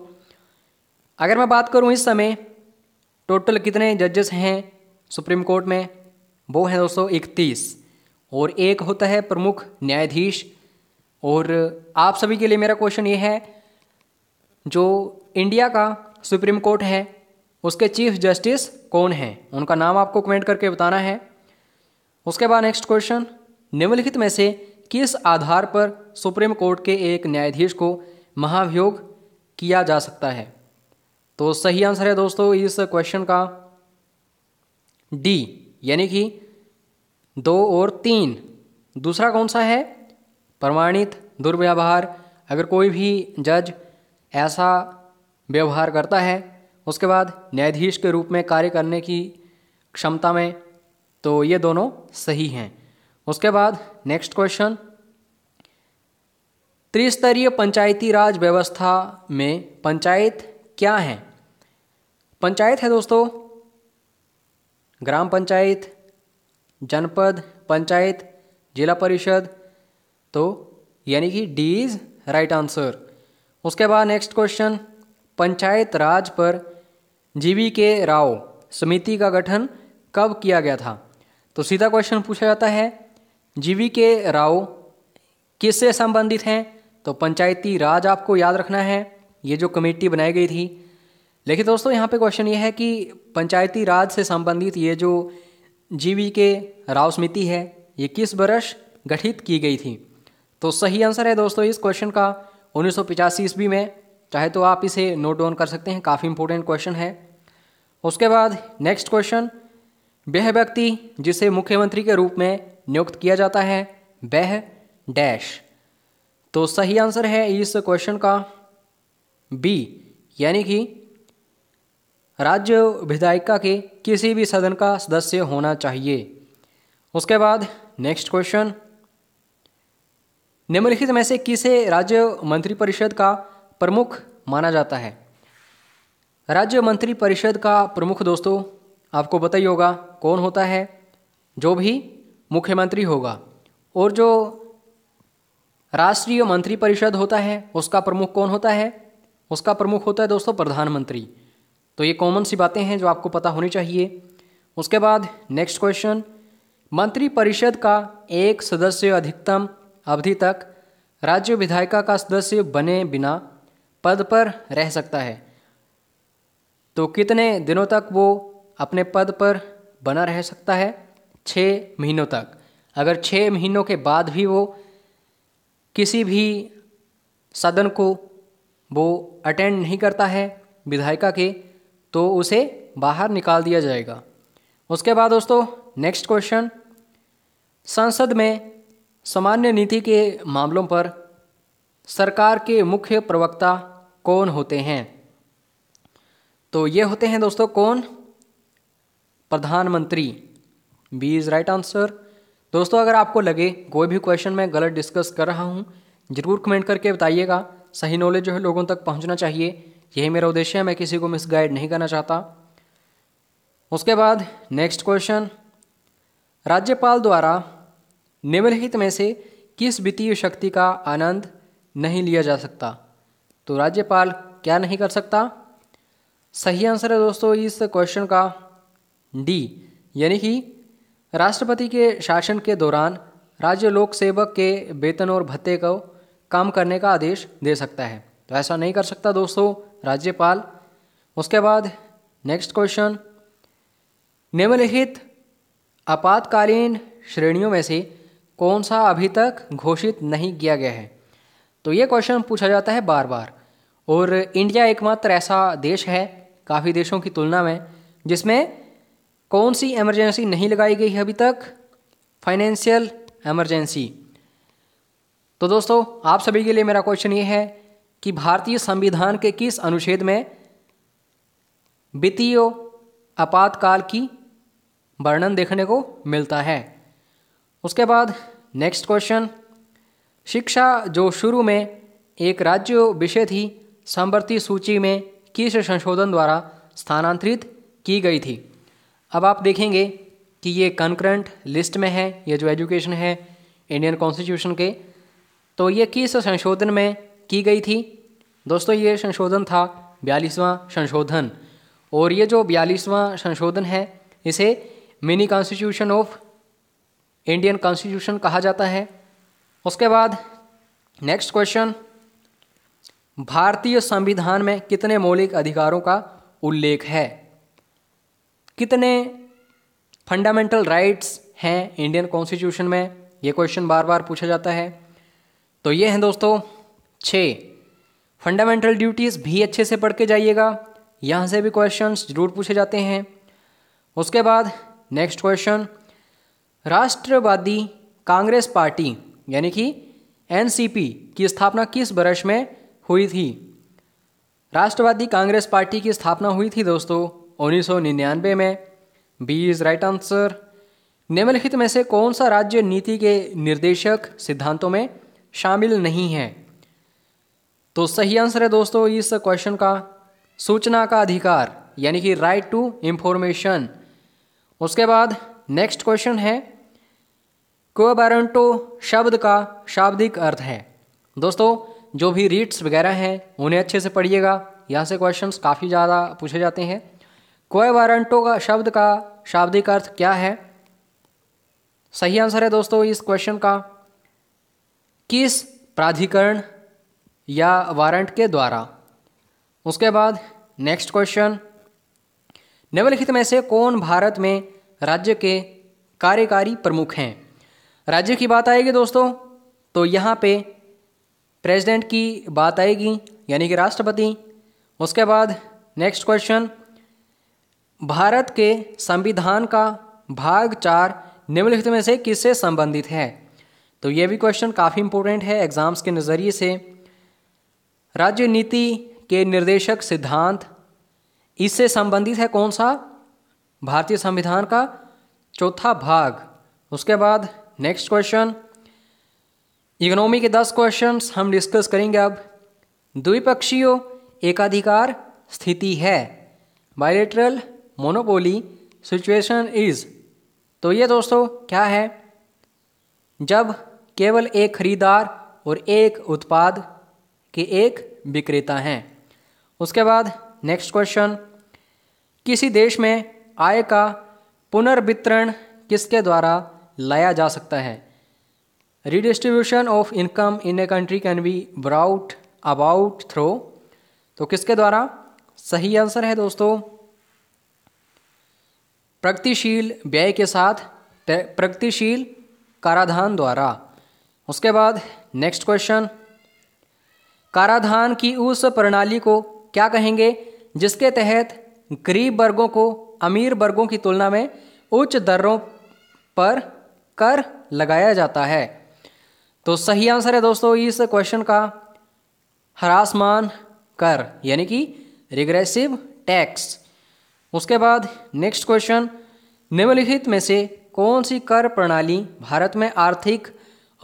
अगर मैं बात करूं इस समय टोटल कितने जजेस हैं सुप्रीम कोर्ट में वो हैं दोस्तों इकतीस और एक होता है प्रमुख न्यायाधीश और आप सभी के लिए मेरा क्वेश्चन ये है जो इंडिया का सुप्रीम कोर्ट है उसके चीफ जस्टिस कौन हैं उनका नाम आपको कमेंट करके बताना है उसके बाद नेक्स्ट क्वेश्चन निम्नलिखित में से किस आधार पर सुप्रीम कोर्ट के एक न्यायाधीश को महाभियोग किया जा सकता है तो सही आंसर है दोस्तों इस क्वेश्चन का डी यानी कि दो और तीन दूसरा कौन सा है प्रमाणित दुर्व्यवहार अगर कोई भी जज ऐसा व्यवहार करता है उसके बाद न्यायाधीश के रूप में कार्य करने की क्षमता में तो ये दोनों सही हैं उसके बाद नेक्स्ट क्वेश्चन त्रिस्तरीय पंचायती राज व्यवस्था में पंचायत क्या है पंचायत है दोस्तों ग्राम पंचायत जनपद पंचायत जिला परिषद तो यानी कि डी इज राइट आंसर उसके बाद नेक्स्ट क्वेश्चन पंचायत राज पर जीवी के राव समिति का गठन कब किया गया था तो सीधा क्वेश्चन पूछा जाता है जीवी के राव किससे संबंधित हैं तो पंचायती राज आपको याद रखना है ये जो कमेटी बनाई गई थी लेकिन दोस्तों यहाँ पे क्वेश्चन ये है कि पंचायती राज से संबंधित ये जो जीवी के राव समिति है ये किस वर्ष गठित की गई थी तो सही आंसर है दोस्तों इस क्वेश्चन का उन्नीस सौ पिचासी ईस्वी में चाहे तो आप इसे नोट डाउन कर सकते हैं काफ़ी इंपॉर्टेंट क्वेश्चन है उसके बाद नेक्स्ट क्वेश्चन वह व्यक्ति जिसे मुख्यमंत्री के रूप में नियुक्त किया जाता है वह डैश तो सही आंसर है इस क्वेश्चन का बी यानी कि राज्य विधायिका के किसी भी सदन का सदस्य होना चाहिए उसके बाद नेक्स्ट क्वेश्चन निम्नलिखित में से किसे राज्य मंत्रिपरिषद का प्रमुख माना जाता है राज्य मंत्रिपरिषद का प्रमुख दोस्तों आपको पता ही होगा कौन होता है जो भी मुख्यमंत्री होगा और जो राष्ट्रीय मंत्रिपरिषद होता है उसका प्रमुख कौन होता है उसका प्रमुख होता है दोस्तों प्रधानमंत्री तो ये कॉमन सी बातें हैं जो आपको पता होनी चाहिए उसके बाद नेक्स्ट क्वेश्चन मंत्रिपरिषद का एक सदस्य अधिकतम अवधि तक राज्य विधायिका का सदस्य बने बिना पद पर रह सकता है तो कितने दिनों तक वो अपने पद पर बना रह सकता है छः महीनों तक अगर छः महीनों के बाद भी वो किसी भी सदन को वो अटेंड नहीं करता है विधायिका के तो उसे बाहर निकाल दिया जाएगा उसके बाद दोस्तों नेक्स्ट क्वेश्चन संसद में सामान्य नीति के मामलों पर सरकार के मुख्य प्रवक्ता कौन होते हैं तो ये होते हैं दोस्तों कौन प्रधानमंत्री बी इज़ राइट आंसर दोस्तों अगर आपको लगे कोई भी क्वेश्चन मैं गलत डिस्कस कर रहा हूँ ज़रूर कमेंट करके बताइएगा सही नॉलेज जो है लोगों तक पहुँचना चाहिए यही मेरा उद्देश्य है मैं किसी को मिस गाइड नहीं करना चाहता उसके बाद नेक्स्ट क्वेश्चन राज्यपाल द्वारा निम्नलिखित में से किस वित्तीय शक्ति का आनंद नहीं लिया जा सकता तो राज्यपाल क्या नहीं कर सकता सही आंसर है दोस्तों इस क्वेश्चन का डी यानी कि राष्ट्रपति के शासन के दौरान राज्य लोक सेवक के वेतन और भत्ते को काम करने का आदेश दे सकता है तो ऐसा नहीं कर सकता दोस्तों राज्यपाल उसके बाद नेक्स्ट क्वेश्चन निम्नलिखित आपातकालीन श्रेणियों में से कौन सा अभी तक घोषित नहीं किया गया है तो ये क्वेश्चन पूछा जाता है बार बार और इंडिया एकमात्र ऐसा देश है काफ़ी देशों की तुलना में जिसमें कौन सी इमरजेंसी नहीं लगाई गई है अभी तक फाइनेंशियल इमरजेंसी तो दोस्तों आप सभी के लिए मेरा क्वेश्चन ये है कि भारतीय संविधान के किस अनुच्छेद में वित्तीय आपातकाल की वर्णन देखने को मिलता है उसके बाद नेक्स्ट क्वेश्चन शिक्षा जो शुरू में एक राज्य विषय थी संवर्ती सूची में किस संशोधन द्वारा स्थानांतरित की गई थी अब आप देखेंगे कि ये कंक्रंट लिस्ट में है ये जो एजुकेशन है इंडियन कॉन्स्टिट्यूशन के तो ये किस संशोधन में की गई थी दोस्तों ये संशोधन था बयालीसवां संशोधन और ये जो बयालीसवां संशोधन है इसे mini constitution of Indian constitution कहा जाता है उसके बाद नेक्स्ट क्वेश्चन भारतीय संविधान में कितने मौलिक अधिकारों का उल्लेख है कितने फंडामेंटल राइट्स हैं इंडियन कॉन्स्टिट्यूशन में ये क्वेश्चन बार बार पूछा जाता है तो ये हैं दोस्तों छः फंडामेंटल ड्यूटीज़ भी अच्छे से पढ़ के जाइएगा यहाँ से भी क्वेश्चन ज़रूर पूछे जाते हैं उसके बाद नेक्स्ट क्वेश्चन राष्ट्रवादी कांग्रेस पार्टी यानी कि एनसीपी की स्थापना किस वर्ष में हुई थी राष्ट्रवादी कांग्रेस पार्टी की स्थापना हुई थी दोस्तों 1999 में बी इज राइट आंसर निम्नलिखित में से कौन सा राज्य नीति के निर्देशक सिद्धांतों में शामिल नहीं है तो सही आंसर है दोस्तों इस क्वेश्चन का सूचना का अधिकार यानी कि राइट टू इंफॉर्मेशन उसके बाद नेक्स्ट क्वेश्चन है कोबारंटो शब्द का शाब्दिक अर्थ है दोस्तों जो भी रीट्स वगैरह हैं उन्हें अच्छे से पढ़िएगा यहाँ से क्वेश्चंस काफ़ी ज़्यादा पूछे जाते हैं कोबारंटो का शब्द का शाब्दिक अर्थ क्या है सही आंसर है दोस्तों इस क्वेश्चन का किस प्राधिकरण या वारंट के द्वारा उसके बाद नेक्स्ट क्वेश्चन निम्नलिखित में से कौन भारत में राज्य के कार्यकारी प्रमुख हैं राज्य की बात आएगी दोस्तों तो यहाँ पे प्रेसिडेंट की बात आएगी यानी कि राष्ट्रपति उसके बाद नेक्स्ट क्वेश्चन भारत के संविधान का भाग चार निम्नलिखित में से किससे संबंधित है तो ये भी क्वेश्चन काफ़ी इंपॉर्टेंट है एग्जाम्स के नज़रिए से राज्य नीति के निर्देशक सिद्धांत इससे संबंधित है कौन सा भारतीय संविधान का चौथा भाग उसके बाद नेक्स्ट क्वेश्चन इकोनॉमी के दस क्वेश्चन हम डिस्कस करेंगे अब द्विपक्षीय एकाधिकार स्थिति है बायोलेटरल मोनोपोली सिचुएशन इज तो ये दोस्तों क्या है जब केवल एक खरीदार और एक उत्पाद के एक विक्रेता हैं उसके बाद नेक्स्ट क्वेश्चन किसी देश में आय का पुनर्वितरण किसके द्वारा लाया जा सकता है redistribution of income in a country can be brought about through तो किसके द्वारा सही आंसर है दोस्तों प्रगतिशील व्यय के साथ प्रगतिशील कराधान द्वारा उसके बाद नेक्स्ट क्वेश्चन कराधान की उस प्रणाली को क्या कहेंगे जिसके तहत गरीब वर्गों को अमीर वर्गों की तुलना में उच्च दरों पर कर लगाया जाता है तो सही आंसर है दोस्तों इस क्वेश्चन का हरासमान कर यानी कि रिग्रेसिव टैक्स उसके बाद नेक्स्ट क्वेश्चन निम्नलिखित में से कौन सी कर प्रणाली भारत में आर्थिक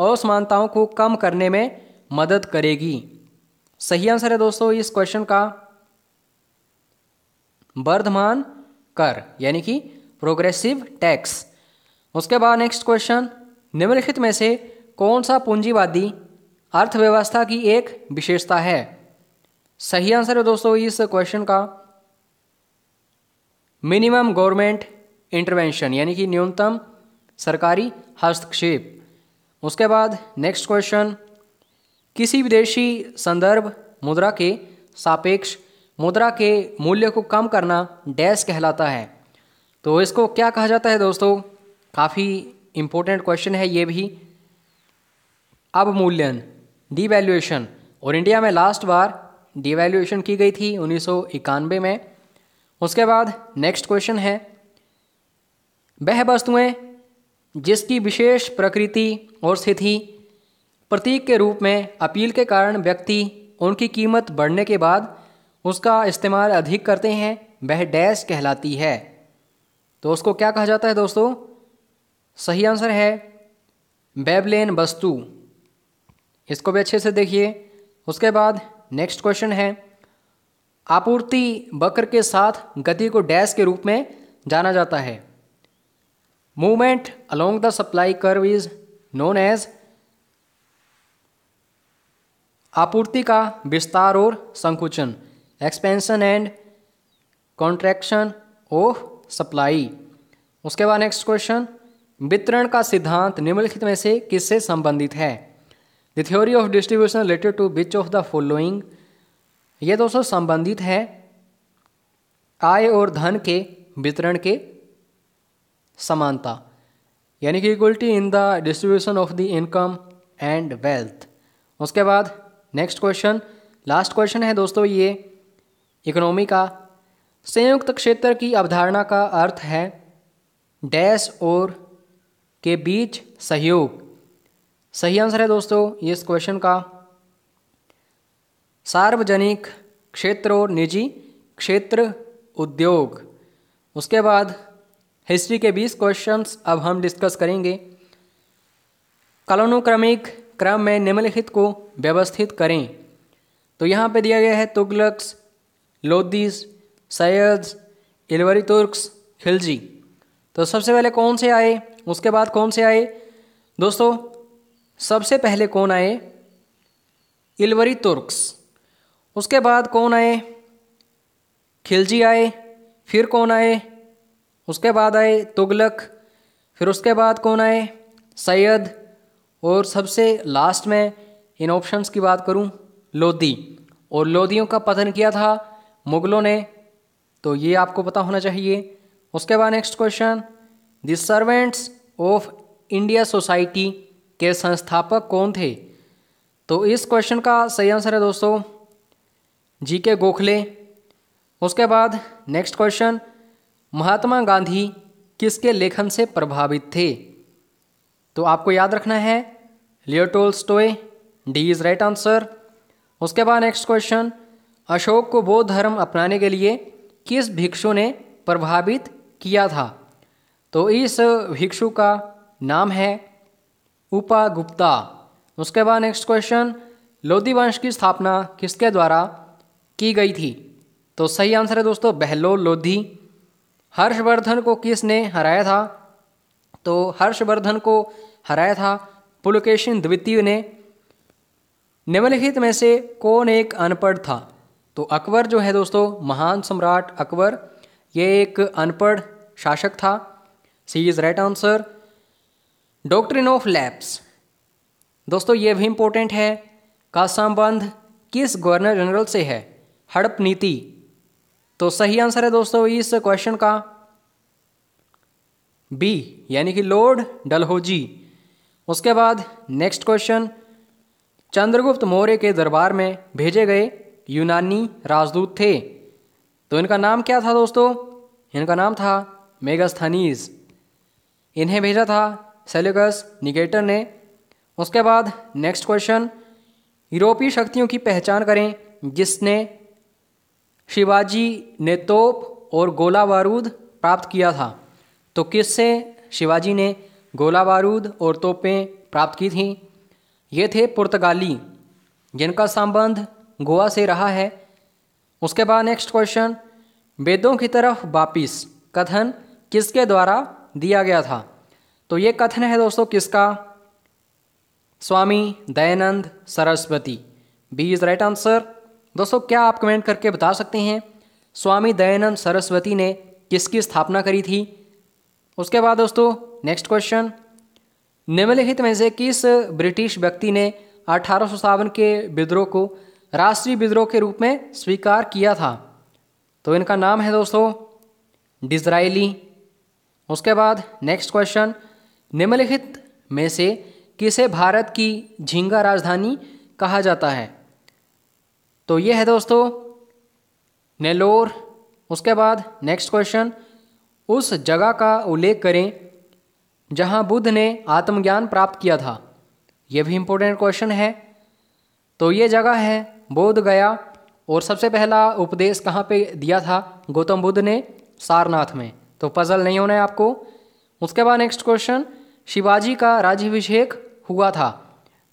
असमानताओं को कम करने में मदद करेगी सही आंसर है दोस्तों इस क्वेश्चन का वर्धमान कर यानी कि प्रोग्रेसिव टैक्स उसके बाद नेक्स्ट क्वेश्चन निम्नलिखित में से कौन सा पूंजीवादी अर्थव्यवस्था की एक विशेषता है सही आंसर है दोस्तों इस क्वेश्चन का मिनिमम गवर्नमेंट इंटरवेंशन यानी कि न्यूनतम सरकारी हस्तक्षेप उसके बाद नेक्स्ट क्वेश्चन किसी विदेशी संदर्भ मुद्रा के सापेक्ष मुद्रा के मूल्य को कम करना डैश कहलाता है तो इसको क्या कहा जाता है दोस्तों काफ़ी इम्पोर्टेंट क्वेश्चन है ये भी अवमूल्यन वैल्यूएशन और इंडिया में लास्ट बार वैल्यूएशन की गई थी उन्नीस में उसके बाद नेक्स्ट क्वेश्चन है वह वस्तुएं जिसकी विशेष प्रकृति और स्थिति प्रतीक के रूप में अपील के कारण व्यक्ति उनकी कीमत बढ़ने के बाद उसका इस्तेमाल अधिक करते हैं वह डैश कहलाती है तो उसको क्या कहा जाता है दोस्तों सही आंसर है बेबलेन वस्तु इसको भी अच्छे से देखिए उसके बाद नेक्स्ट क्वेश्चन है आपूर्ति वक्र के साथ गति को डैश के रूप में जाना जाता है movement along the supply curve is known as आपूर्ति का विस्तार और संकुचन expansion and contraction of supply उसके बाद नेक्स्ट क्वेश्चन वितरण का सिद्धांत निम्नलिखित में से किससे संबंधित है the theory of distribution related to which of the following ये दोस्तों संबंधित है आय और धन के वितरण के समानता यानी कि equality in the distribution of the income and wealth उसके बाद नेक्स्ट क्वेश्चन लास्ट क्वेश्चन है दोस्तों ये इकोनॉमी का संयुक्त क्षेत्र की अवधारणा का अर्थ है डैश और के बीच सहयोग सही आंसर है दोस्तों ये इस क्वेश्चन का सार्वजनिक क्षेत्र और निजी क्षेत्र उद्योग उसके बाद हिस्ट्री के बीस क्वेश्चंस अब हम डिस्कस करेंगे कलानुक्रमिक क्रम में निम्नलिखित को व्यवस्थित करें तो यहाँ पे दिया गया है तुगलक्स लोदीस सैयद इलवरी तुर्क्स खिलजी तो सबसे पहले कौन से आए उसके बाद कौन से आए दोस्तों सबसे पहले कौन आए इलवरी तुर्क्स उसके बाद कौन आए खिलजी आए फिर कौन आए उसके बाद आए तुगलक फिर उसके बाद कौन आए सैयद और सबसे लास्ट में इन ऑप्शंस की बात करूं लोधी और लोधियों का पतन किया था मुगलों ने तो ये आपको पता होना चाहिए उसके बाद next question the servants of India society के संस्थापक कौन थे तो इस क्वेश्चन का सही आंसर है दोस्तों जी के गोखले उसके बाद नेक्स्ट क्वेश्चन महात्मा गांधी किसके लेखन से प्रभावित थे तो आपको याद रखना है लियोटोल Tolstoy D is right answer उसके बाद नेक्स्ट क्वेश्चन अशोक को बौद्ध धर्म अपनाने के लिए किस भिक्षु ने प्रभावित किया था तो इस भिक्षु का नाम है उपा गुप्ता उसके बाद नेक्स्ट क्वेश्चन लोधी वंश की स्थापना किसके द्वारा की गई थी तो सही आंसर है दोस्तों बहलो लोधी हर्षवर्धन को किसने हराया था तो हर्षवर्धन को हराया था पुलकेशन द्वितीय ने निम्नलिखित में से कौन एक अनपढ़ था तो अकबर जो है दोस्तों महान सम्राट अकबर ये एक अनपढ़ शासक था C is right answer doctrine of lapse दोस्तों ये भी इम्पोर्टेंट है का संबंध किस गवर्नर जनरल से है हड़प नीति तो सही आंसर है दोस्तों इस क्वेश्चन का बी यानी कि लॉर्ड डलहोजी उसके बाद नेक्स्ट क्वेश्चन चंद्रगुप्त मौर्य के दरबार में भेजे गए यूनानी राजदूत थे तो इनका नाम क्या था दोस्तों इनका नाम था मेगास्थानीज इन्हें भेजा था सेल्युकस निगेटर ने उसके बाद नेक्स्ट क्वेश्चन यूरोपीय शक्तियों की पहचान करें जिसने शिवाजी ने तोप और गोला बारूद प्राप्त किया था तो किससे शिवाजी ने गोला बारूद और तोपें प्राप्त की थीं ये थे पुर्तगाली जिनका संबंध गोवा से रहा है उसके बाद नेक्स्ट क्वेश्चन वेदों की तरफ वापिस कथन किसके द्वारा दिया गया था तो ये कथन है दोस्तों किसका Swami Dayanand Saraswati B is right answer दोस्तों क्या आप कमेंट करके बता सकते हैं स्वामी दयानंद सरस्वती ने किसकी स्थापना करी थी उसके बाद दोस्तों नेक्स्ट क्वेश्चन निम्नलिखित में से किस ब्रिटिश व्यक्ति ने अठारह के विद्रोह को राष्ट्रीय विद्रोह के रूप में स्वीकार किया था तो इनका नाम है दोस्तों डिजराइली उसके बाद नेक्स्ट क्वेश्चन निम्नलिखित में से किसे भारत की झींगा राजधानी कहा जाता है तो ये है दोस्तों नेलोर उसके बाद नेक्स्ट क्वेश्चन उस जगह का उल्लेख करें जहां बुद्ध ने आत्मज्ञान प्राप्त किया था यह भी इम्पोर्टेंट क्वेश्चन है तो ये जगह है बोध गया और सबसे पहला उपदेश कहाँ पे दिया था गौतम बुद्ध ने सारनाथ में तो पजल नहीं होना है आपको उसके बाद नेक्स्ट क्वेश्चन शिवाजी का राज्यभिषेक हुआ था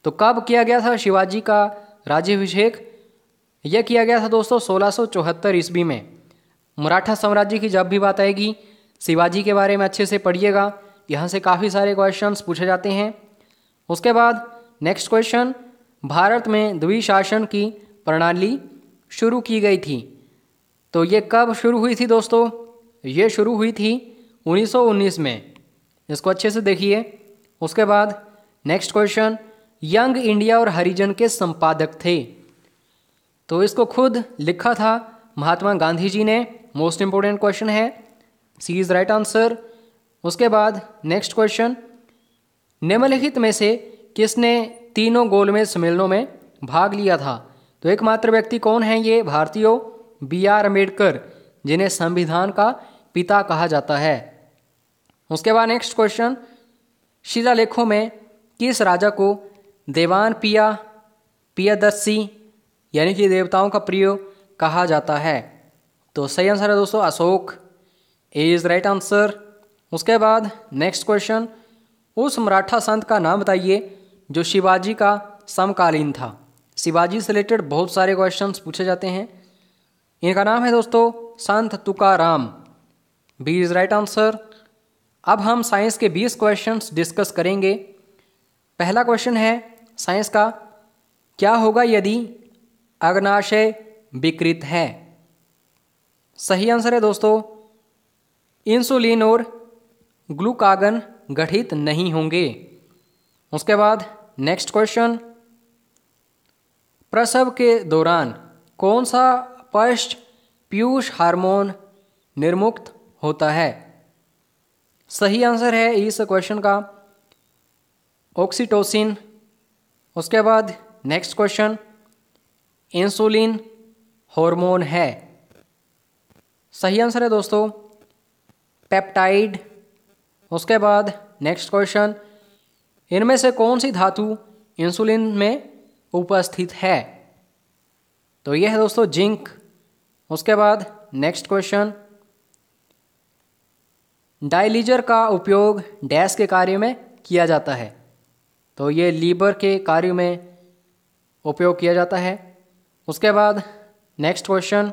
तो कब किया गया था शिवाजी का राज्यभिषेक यह किया गया था दोस्तों सोलह सौ चौहत्तर ईस्वी में मराठा साम्राज्य की जब भी बात आएगी शिवाजी के बारे में अच्छे से पढ़िएगा यहाँ से काफ़ी सारे क्वेश्चंस पूछे जाते हैं उसके बाद नेक्स्ट क्वेश्चन भारत में द्विशासन की प्रणाली शुरू की गई थी तो ये कब शुरू हुई थी दोस्तों ये शुरू हुई थी 1919 में इसको अच्छे से देखिए उसके बाद नेक्स्ट क्वेश्चन यंग इंडिया और हरिजन के संपादक थे तो इसको खुद लिखा था महात्मा गांधी जी ने मोस्ट इंपॉर्टेंट क्वेश्चन है सी इज़ राइट आंसर उसके बाद नेक्स्ट क्वेश्चन निम्नलिखित में से किसने तीनों गोलमेज सम्मेलनों में भाग लिया था तो एकमात्र व्यक्ति कौन है ये भारतीयों बी आर अम्बेडकर जिन्हें संविधान का पिता कहा जाता है उसके बाद नेक्स्ट क्वेश्चन शिलालेखों में किस राजा को देवान पिया पियादर्शी यानी कि देवताओं का प्रिय कहा जाता है तो सही आंसर है दोस्तों Ashoka A is right answer उसके बाद नेक्स्ट क्वेश्चन उस मराठा संत का नाम बताइए जो शिवाजी का समकालीन था शिवाजी से रिलेटेड बहुत सारे क्वेश्चन पूछे जाते हैं इनका नाम है दोस्तों Sant Tukaram B is right answer अब हम साइंस के बीस क्वेश्चन डिस्कस करेंगे पहला क्वेश्चन है साइंस का क्या होगा यदि अग्नाशय विकृत है सही आंसर है दोस्तों इंसुलिन और ग्लूकागन गठित नहीं होंगे उसके बाद नेक्स्ट क्वेश्चन प्रसव के दौरान कौन सा पश्च पीयूष हार्मोन निर्मुक्त होता है सही आंसर है इस क्वेश्चन का ऑक्सीटोसिन उसके बाद नेक्स्ट क्वेश्चन इंसुलिन हार्मोन है सही आंसर है दोस्तों पेप्टाइड उसके बाद नेक्स्ट क्वेश्चन इनमें से कौन सी धातु इंसुलिन में उपस्थित है तो यह है दोस्तों जिंक उसके बाद नेक्स्ट क्वेश्चन डायलीजर का उपयोग डैश के कार्य में किया जाता है तो ये लीबर के कार्य में उपयोग किया जाता है उसके बाद नेक्स्ट क्वेश्चन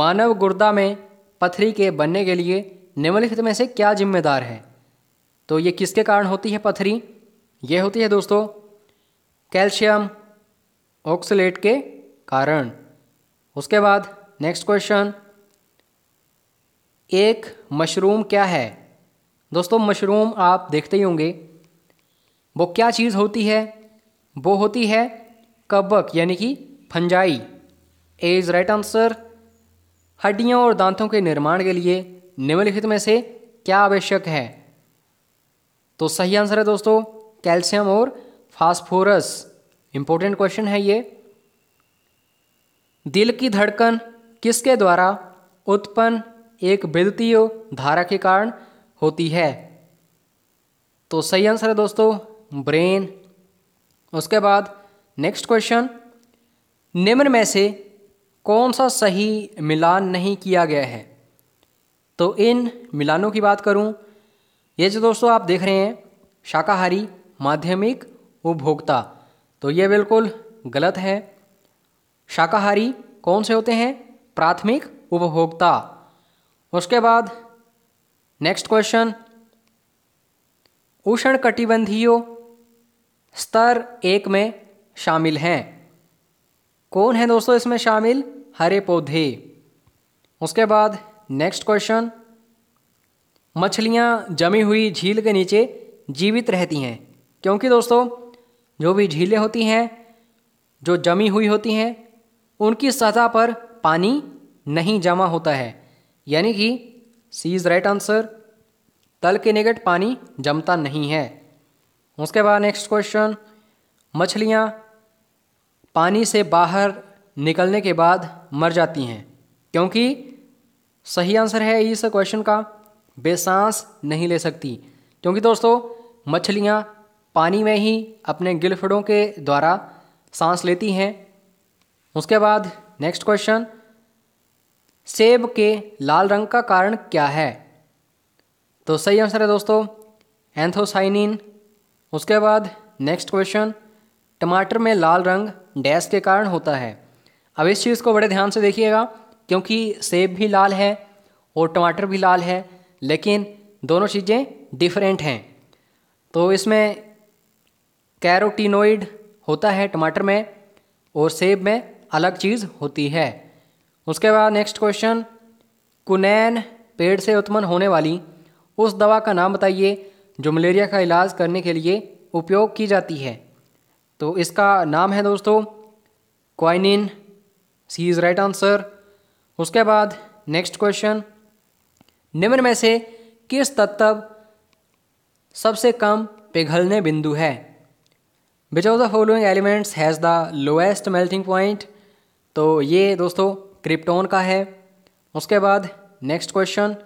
मानव गुर्दा में पथरी के बनने के लिए निम्नलिखित में से क्या जिम्मेदार है तो ये किसके कारण होती है पथरी ये होती है दोस्तों कैल्शियम ऑक्सलेट के कारण उसके बाद नेक्स्ट क्वेश्चन एक मशरूम क्या है दोस्तों मशरूम आप देखते ही होंगे वो क्या चीज़ होती है वो होती है कबक यानी कि fungi A is right answer हड्डियों और दांतों के निर्माण के लिए निम्नलिखित में से क्या आवश्यक है तो सही आंसर है दोस्तों कैल्शियम और फास्फोरस इंपॉर्टेंट क्वेश्चन है ये दिल की धड़कन किसके द्वारा उत्पन्न एक विद्युतीय धारा के कारण होती है तो सही आंसर है दोस्तों ब्रेन उसके बाद नेक्स्ट क्वेश्चन निम्न में से कौन सा सही मिलान नहीं किया गया है तो इन मिलानों की बात करूं ये जो दोस्तों आप देख रहे हैं शाकाहारी माध्यमिक उपभोक्ता तो ये बिल्कुल गलत है शाकाहारी कौन से होते हैं प्राथमिक उपभोक्ता उसके बाद नेक्स्ट क्वेश्चन उष्ण कटिबंधीय स्तर एक में शामिल हैं कौन है दोस्तों इसमें शामिल हरे पौधे उसके बाद नेक्स्ट क्वेश्चन मछलियाँ जमी हुई झील के नीचे जीवित रहती हैं क्योंकि दोस्तों जो भी झीलें होती हैं जो जमी हुई होती हैं उनकी सतह पर पानी नहीं जमा होता है यानी कि सी इज़ राइट आंसर तल के निकट पानी जमता नहीं है उसके बाद नेक्स्ट क्वेश्चन मछलियाँ पानी से बाहर निकलने के बाद मर जाती हैं क्योंकि सही आंसर है इस क्वेश्चन का बेसांस नहीं ले सकती क्योंकि दोस्तों मछलियाँ पानी में ही अपने गिलफड़ों के द्वारा सांस लेती हैं उसके बाद नेक्स्ट क्वेश्चन सेब के लाल रंग का कारण क्या है तो सही आंसर है दोस्तों एंथोसाइनिन उसके बाद नेक्स्ट क्वेश्चन टमाटर में लाल रंग डैश के कारण होता है अब इस चीज़ को बड़े ध्यान से देखिएगा क्योंकि सेब भी लाल है और टमाटर भी लाल है लेकिन दोनों चीज़ें डिफरेंट हैं तो इसमें कैरोटीनोइड होता है टमाटर में और सेब में अलग चीज़ होती है उसके बाद नेक्स्ट क्वेश्चन कुनैन पेड़ से उत्पन्न होने वाली उस दवा का नाम बताइए जो मलेरिया का इलाज करने के लिए उपयोग की जाती है तो इसका नाम है दोस्तों quinine C is right answer उसके बाद नेक्स्ट क्वेश्चन निम्न में से किस तत्व सबसे कम पिघलने बिंदु है which of the following elements has the lowest melting point तो ये दोस्तों क्रिप्टोन का है उसके बाद नेक्स्ट क्वेश्चन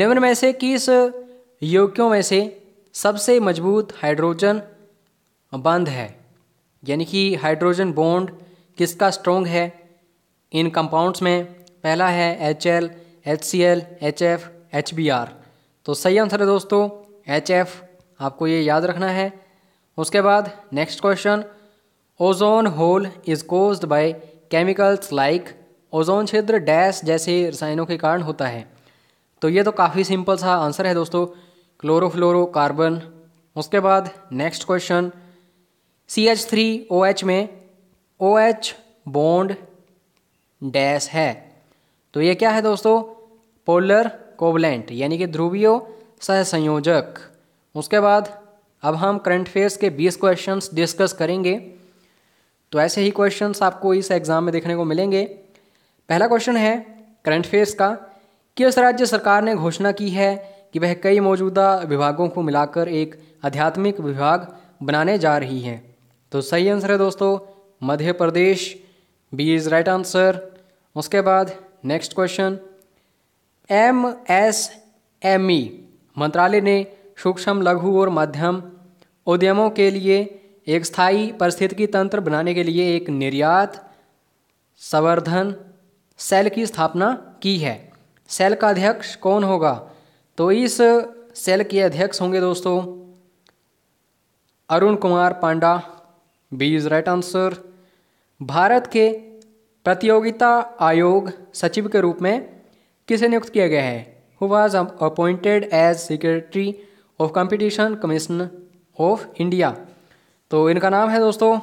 निम्न में से किस यौगिकों में से सबसे मजबूत हाइड्रोजन बंध है यानी कि हाइड्रोजन बॉन्ड किसका स्ट्रोंग है इन कंपाउंड्स में पहला है H L H C L H F H B R तो सही आंसर है दोस्तों एच एफ आपको ये याद रखना है उसके बाद next question ozone hole is caused by chemicals like ozone क्षेत्र डैश जैसे रसायनों के कारण होता है तो ये तो काफ़ी सिंपल सा आंसर है दोस्तों क्लोरोफ्लोरोकार्बन उसके बाद next question C H three O H में ओ एच बॉन्ड डैश है तो ये क्या है दोस्तों पोलर कोवलेंट यानी कि ध्रुवीय सहसंयोजक उसके बाद अब हम करंट अफेयर्स के 20 क्वेश्चंस डिस्कस करेंगे तो ऐसे ही क्वेश्चंस आपको इस एग्ज़ाम में देखने को मिलेंगे पहला क्वेश्चन है करंट अफेयर्स का किस राज्य सरकार ने घोषणा की है कि वह कई मौजूदा विभागों को मिलाकर एक आध्यात्मिक विभाग बनाने जा रही है तो सही आंसर है दोस्तों Madhya Pradesh B is right answer उसके बाद next question M S M E मंत्रालय ने सूक्ष्म लघु और मध्यम उद्यमों के लिए एक स्थायी पारिस्थितिकी तंत्र बनाने के लिए एक निर्यात संवर्धन सेल की स्थापना की है सेल का अध्यक्ष कौन होगा तो इस सेल के अध्यक्ष होंगे दोस्तों Arun Kumar Panda B is right answer Bharat के प्रतियोगिता आयोग सचिव के रूप में किसे नियुक्त किया गया है who was appointed as secretary of competition commission of India तो इनका नाम है दोस्तों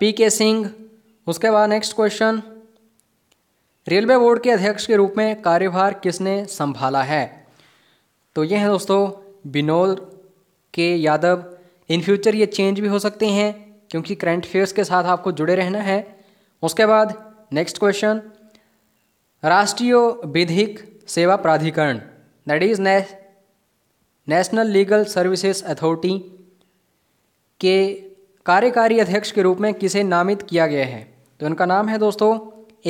पी के सिंह उसके बाद नेक्स्ट क्वेश्चन रेलवे बोर्ड के अध्यक्ष के रूप में कार्यभार किसने संभाला है तो ये हैं दोस्तों Binod K Yadav in future ये चेंज भी हो सकते हैं क्योंकि करंट अफेयर्स के साथ आपको जुड़े रहना है उसके बाद नेक्स्ट क्वेश्चन राष्ट्रीय विधिक सेवा प्राधिकरण that is national legal services authority के कार्यकारी अध्यक्ष के रूप में किसे नामित किया गया है तो इनका नाम है दोस्तों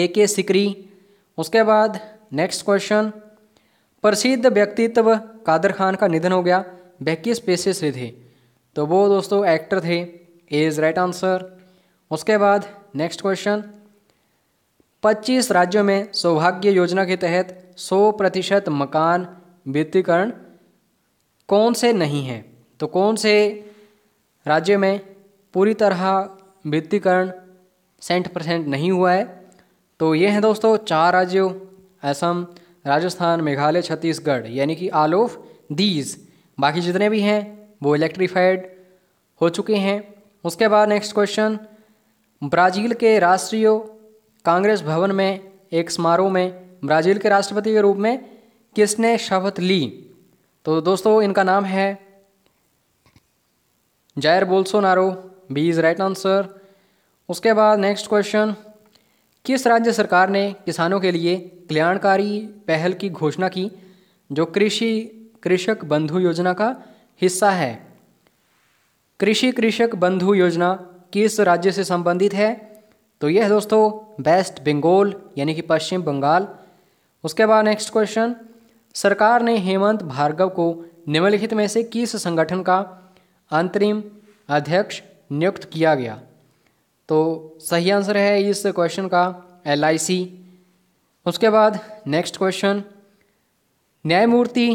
ए के सिकरी उसके बाद नेक्स्ट क्वेश्चन प्रसिद्ध व्यक्तित्व कादर खान का निधन हो गया वह किस पेशे से थे तो वो दोस्तों एक्टर थे ए इज़ राइट आंसर उसके बाद नेक्स्ट क्वेश्चन 25 राज्यों में सौभाग्य योजना के तहत 100 प्रतिशत मकान वित्तीकरण कौन से नहीं है तो कौन से राज्य में पूरी तरह वित्तीकरण सेंट परसेंट नहीं हुआ है तो ये हैं दोस्तों चार राज्यों असम राजस्थान मेघालय छत्तीसगढ़ यानी कि ऑल ऑफ दीज बाकी जितने भी हैं वो इलेक्ट्रीफाइड हो चुके हैं उसके बाद नेक्स्ट क्वेश्चन ब्राज़ील के राष्ट्रीय कांग्रेस भवन में एक समारोह में ब्राज़ील के राष्ट्रपति के रूप में किसने शपथ ली तो दोस्तों इनका नाम है Jair Bolsonaro B is right answer उसके बाद नेक्स्ट क्वेश्चन किस राज्य सरकार ने किसानों के लिए कल्याणकारी पहल की घोषणा की जो कृषि कृषक बंधु योजना का हिस्सा है कृषि कृषक बंधु योजना किस राज्य से संबंधित है तो यह दोस्तों वेस्ट बंगाल यानी कि पश्चिम बंगाल उसके बाद नेक्स्ट क्वेश्चन सरकार ने हेमंत भार्गव को निम्नलिखित में से किस संगठन का अंतरिम अध्यक्ष नियुक्त किया गया तो सही आंसर है इस क्वेश्चन का एल आई सी उसके बाद नेक्स्ट क्वेश्चन न्यायमूर्ति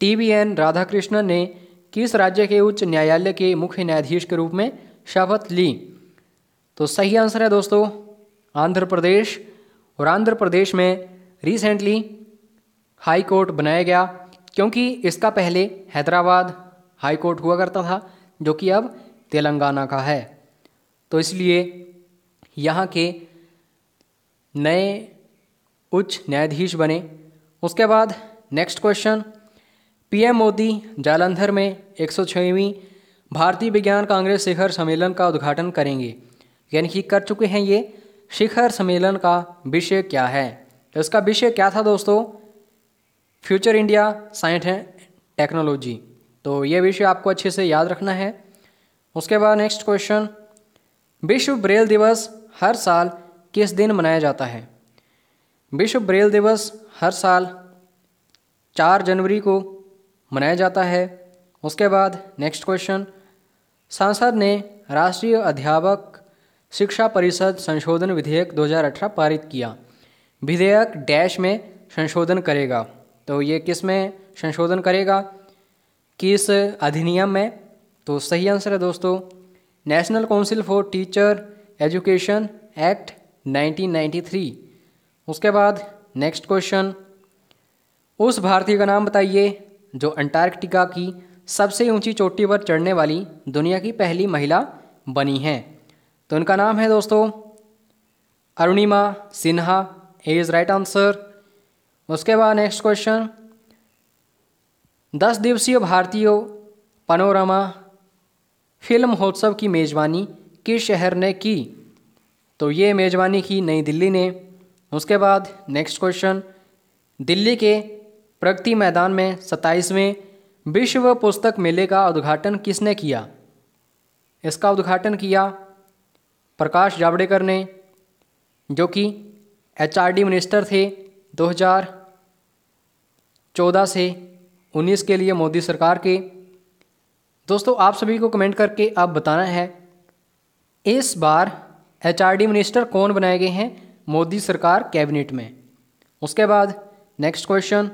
टी वी एन राधाकृष्णन ने किस राज्य के उच्च न्यायालय के मुख्य न्यायाधीश के रूप में शपथ ली तो सही आंसर है दोस्तों आंध्र प्रदेश और आंध्र प्रदेश में रिसेंटली हाई कोर्ट बनाया गया क्योंकि इसका पहले हैदराबाद हाई कोर्ट हुआ करता था जो कि अब तेलंगाना का है तो इसलिए यहाँ के नए उच्च न्यायाधीश बने उसके बाद next question PM Modi Jalandhar में एक सौ भारतीय विज्ञान कांग्रेस शिखर सम्मेलन का उद्घाटन करेंगे यानी कि कर चुके हैं ये शिखर सम्मेलन का विषय क्या है इसका विषय क्या था दोस्तों future India science and technology तो ये विषय आपको अच्छे से याद रखना है उसके बाद नेक्स्ट क्वेश्चन विश्व ब्रेल दिवस हर साल किस दिन मनाया जाता है विश्व ब्रेल दिवस हर साल चार जनवरी को मनाया जाता है उसके बाद नेक्स्ट क्वेश्चन सांसद ने राष्ट्रीय अध्यापक शिक्षा परिषद संशोधन विधेयक 2018 पारित किया विधेयक डैश में संशोधन करेगा तो ये किस में संशोधन करेगा किस अधिनियम में तो सही आंसर है दोस्तों national council for teacher education act 1993 उसके बाद नेक्स्ट क्वेश्चन उस भारतीय का नाम बताइए जो अंटार्कटिका की सबसे ऊंची चोटी पर चढ़ने वाली दुनिया की पहली महिला बनी है तो उनका नाम है दोस्तों Arunima Sinha is right answer उसके बाद नेक्स्ट क्वेश्चन दस दिवसीय भारतीय पनोरमा फिल्म महोत्सव की मेज़बानी किस शहर ने की तो ये मेज़बानी की नई दिल्ली ने उसके बाद नेक्स्ट क्वेश्चन दिल्ली के प्रगति मैदान में सत्ताईसवें विश्व पुस्तक मेले का उद्घाटन किसने किया इसका उद्घाटन किया प्रकाश जावड़ेकर ने जो कि एचआरडी मिनिस्टर थे 2014 से 19 के लिए मोदी सरकार के दोस्तों आप सभी को कमेंट करके आप बताना है इस बार एचआरडी मिनिस्टर कौन बनाए गए हैं मोदी सरकार कैबिनेट में उसके बाद नेक्स्ट क्वेश्चन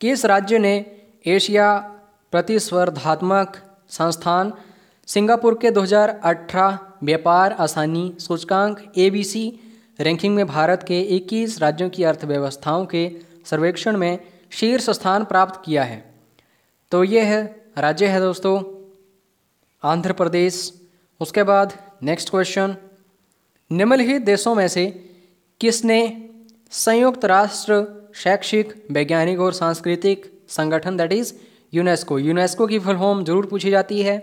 किस राज्य ने एशिया प्रतिस्पर्धात्मक संस्थान सिंगापुर के 2018 व्यापार आसानी सूचकांक ए रैंकिंग में भारत के 21 राज्यों की अर्थव्यवस्थाओं के सर्वेक्षण में शीर्ष स्थान प्राप्त किया है तो ये है राज्य है दोस्तों आंध्र प्रदेश उसके बाद नेक्स्ट क्वेश्चन निम्नलिखित देशों में से किसने संयुक्त राष्ट्र शैक्षिक वैज्ञानिक और सांस्कृतिक संगठन दैट इज़ यूनेस्को यूनेस्को की फुल फॉर्म जरूर पूछी जाती है